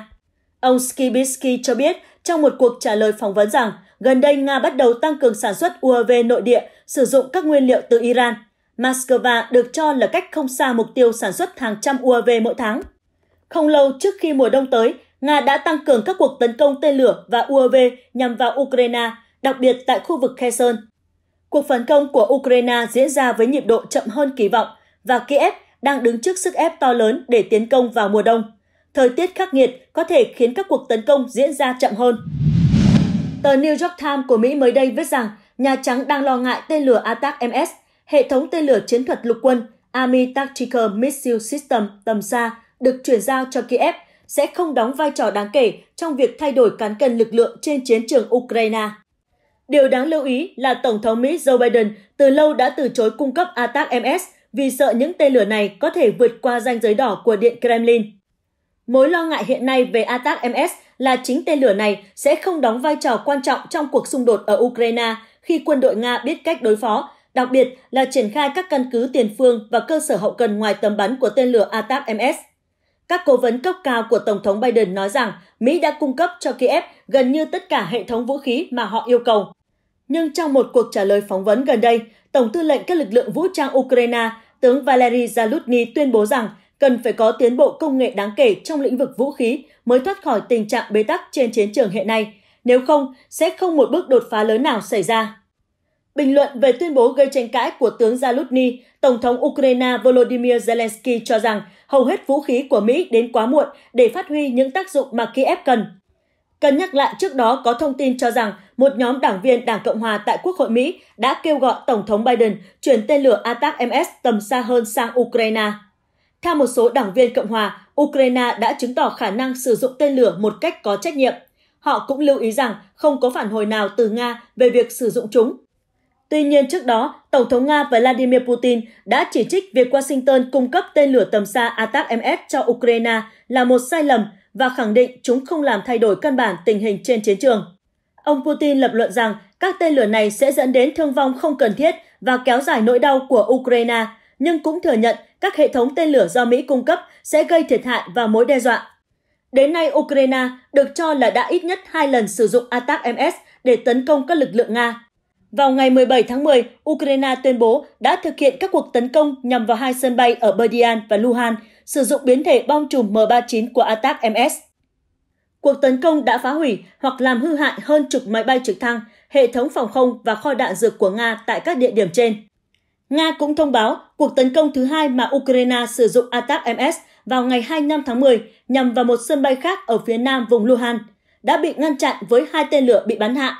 Ông Skibitsky cho biết trong một cuộc trả lời phỏng vấn rằng gần đây Nga bắt đầu tăng cường sản xuất UAV nội địa sử dụng các nguyên liệu từ Iran. Moscow được cho là cách không xa mục tiêu sản xuất hàng trăm UAV mỗi tháng. Không lâu trước khi mùa đông tới, Nga đã tăng cường các cuộc tấn công tên lửa và UAV nhằm vào Ukraine, đặc biệt tại khu vực Kherson. Cuộc phản công của Ukraine diễn ra với nhịp độ chậm hơn kỳ vọng và Kiev đang đứng trước sức ép to lớn để tiến công vào mùa đông. Thời tiết khắc nghiệt có thể khiến các cuộc tấn công diễn ra chậm hơn. Tờ New York Times của Mỹ mới đây viết rằng Nhà Trắng đang lo ngại tên lửa ATAC-MS, hệ thống tên lửa chiến thuật lục quân Army Tactical Missile System tầm xa được chuyển giao cho Kiev sẽ không đóng vai trò đáng kể trong việc thay đổi cán cân lực lượng trên chiến trường Ukraine. Điều đáng lưu ý là Tổng thống Mỹ Joe Biden từ lâu đã từ chối cung cấp ATAC MS vì sợ những tên lửa này có thể vượt qua ranh giới đỏ của Điện Kremlin. Mối lo ngại hiện nay về ATAC MS là chính tên lửa này sẽ không đóng vai trò quan trọng trong cuộc xung đột ở Ukraine khi quân đội Nga biết cách đối phó, đặc biệt là triển khai các căn cứ tiền phương và cơ sở hậu cần ngoài tầm bắn của tên lửa ATAC MS. Các cố vấn cấp cao của Tổng thống Biden nói rằng Mỹ đã cung cấp cho Kiev gần như tất cả hệ thống vũ khí mà họ yêu cầu. Nhưng trong một cuộc trả lời phỏng vấn gần đây, Tổng tư lệnh các lực lượng vũ trang Ukraine, tướng Valery Zaluzny tuyên bố rằng cần phải có tiến bộ công nghệ đáng kể trong lĩnh vực vũ khí mới thoát khỏi tình trạng bế tắc trên chiến trường hiện nay, nếu không sẽ không một bước đột phá lớn nào xảy ra. Bình luận về tuyên bố gây tranh cãi của tướng Zaluzny, Tổng thống Ukraine Volodymyr Zelensky cho rằng hầu hết vũ khí của Mỹ đến quá muộn để phát huy những tác dụng mà Kiev cần. Cần nhắc lại trước đó có thông tin cho rằng một nhóm đảng viên Đảng Cộng Hòa tại Quốc hội Mỹ đã kêu gọi Tổng thống Biden chuyển tên lửa ATAC-MS tầm xa hơn sang Ukraine. Theo một số đảng viên Cộng Hòa, Ukraine đã chứng tỏ khả năng sử dụng tên lửa một cách có trách nhiệm. Họ cũng lưu ý rằng không có phản hồi nào từ Nga về việc sử dụng chúng. Tuy nhiên trước đó, Tổng thống Nga Vladimir Putin đã chỉ trích việc Washington cung cấp tên lửa tầm xa ATAC-MS cho Ukraine là một sai lầm và khẳng định chúng không làm thay đổi căn bản tình hình trên chiến trường. Ông Putin lập luận rằng các tên lửa này sẽ dẫn đến thương vong không cần thiết và kéo dài nỗi đau của Ukraine, nhưng cũng thừa nhận các hệ thống tên lửa do Mỹ cung cấp sẽ gây thiệt hại và mối đe dọa. Đến nay, Ukraine được cho là đã ít nhất hai lần sử dụng ATAC-MS để tấn công các lực lượng Nga. Vào ngày 17 tháng 10, Ukraine tuyên bố đã thực hiện các cuộc tấn công nhằm vào hai sân bay ở Berdyan và Luhansk sử dụng biến thể bom trùm M39 của Attack MS. Cuộc tấn công đã phá hủy hoặc làm hư hại hơn chục máy bay trực thăng, hệ thống phòng không và kho đạn dược của Nga tại các địa điểm trên. Nga cũng thông báo cuộc tấn công thứ hai mà Ukraine sử dụng Attack MS vào ngày 25 tháng 10 nhằm vào một sân bay khác ở phía nam vùng Luhansk đã bị ngăn chặn với hai tên lửa bị bắn hạ.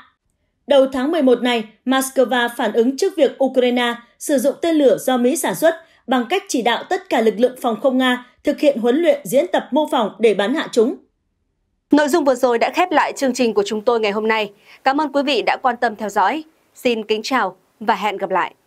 Đầu tháng 11 này, Moscow phản ứng trước việc Ukraine sử dụng tên lửa do Mỹ sản xuất bằng cách chỉ đạo tất cả lực lượng phòng không Nga thực hiện huấn luyện diễn tập mô phỏng để bắn hạ chúng. Nội dung vừa rồi đã khép lại chương trình của chúng tôi ngày hôm nay. Cảm ơn quý vị đã quan tâm theo dõi. Xin kính chào và hẹn gặp lại.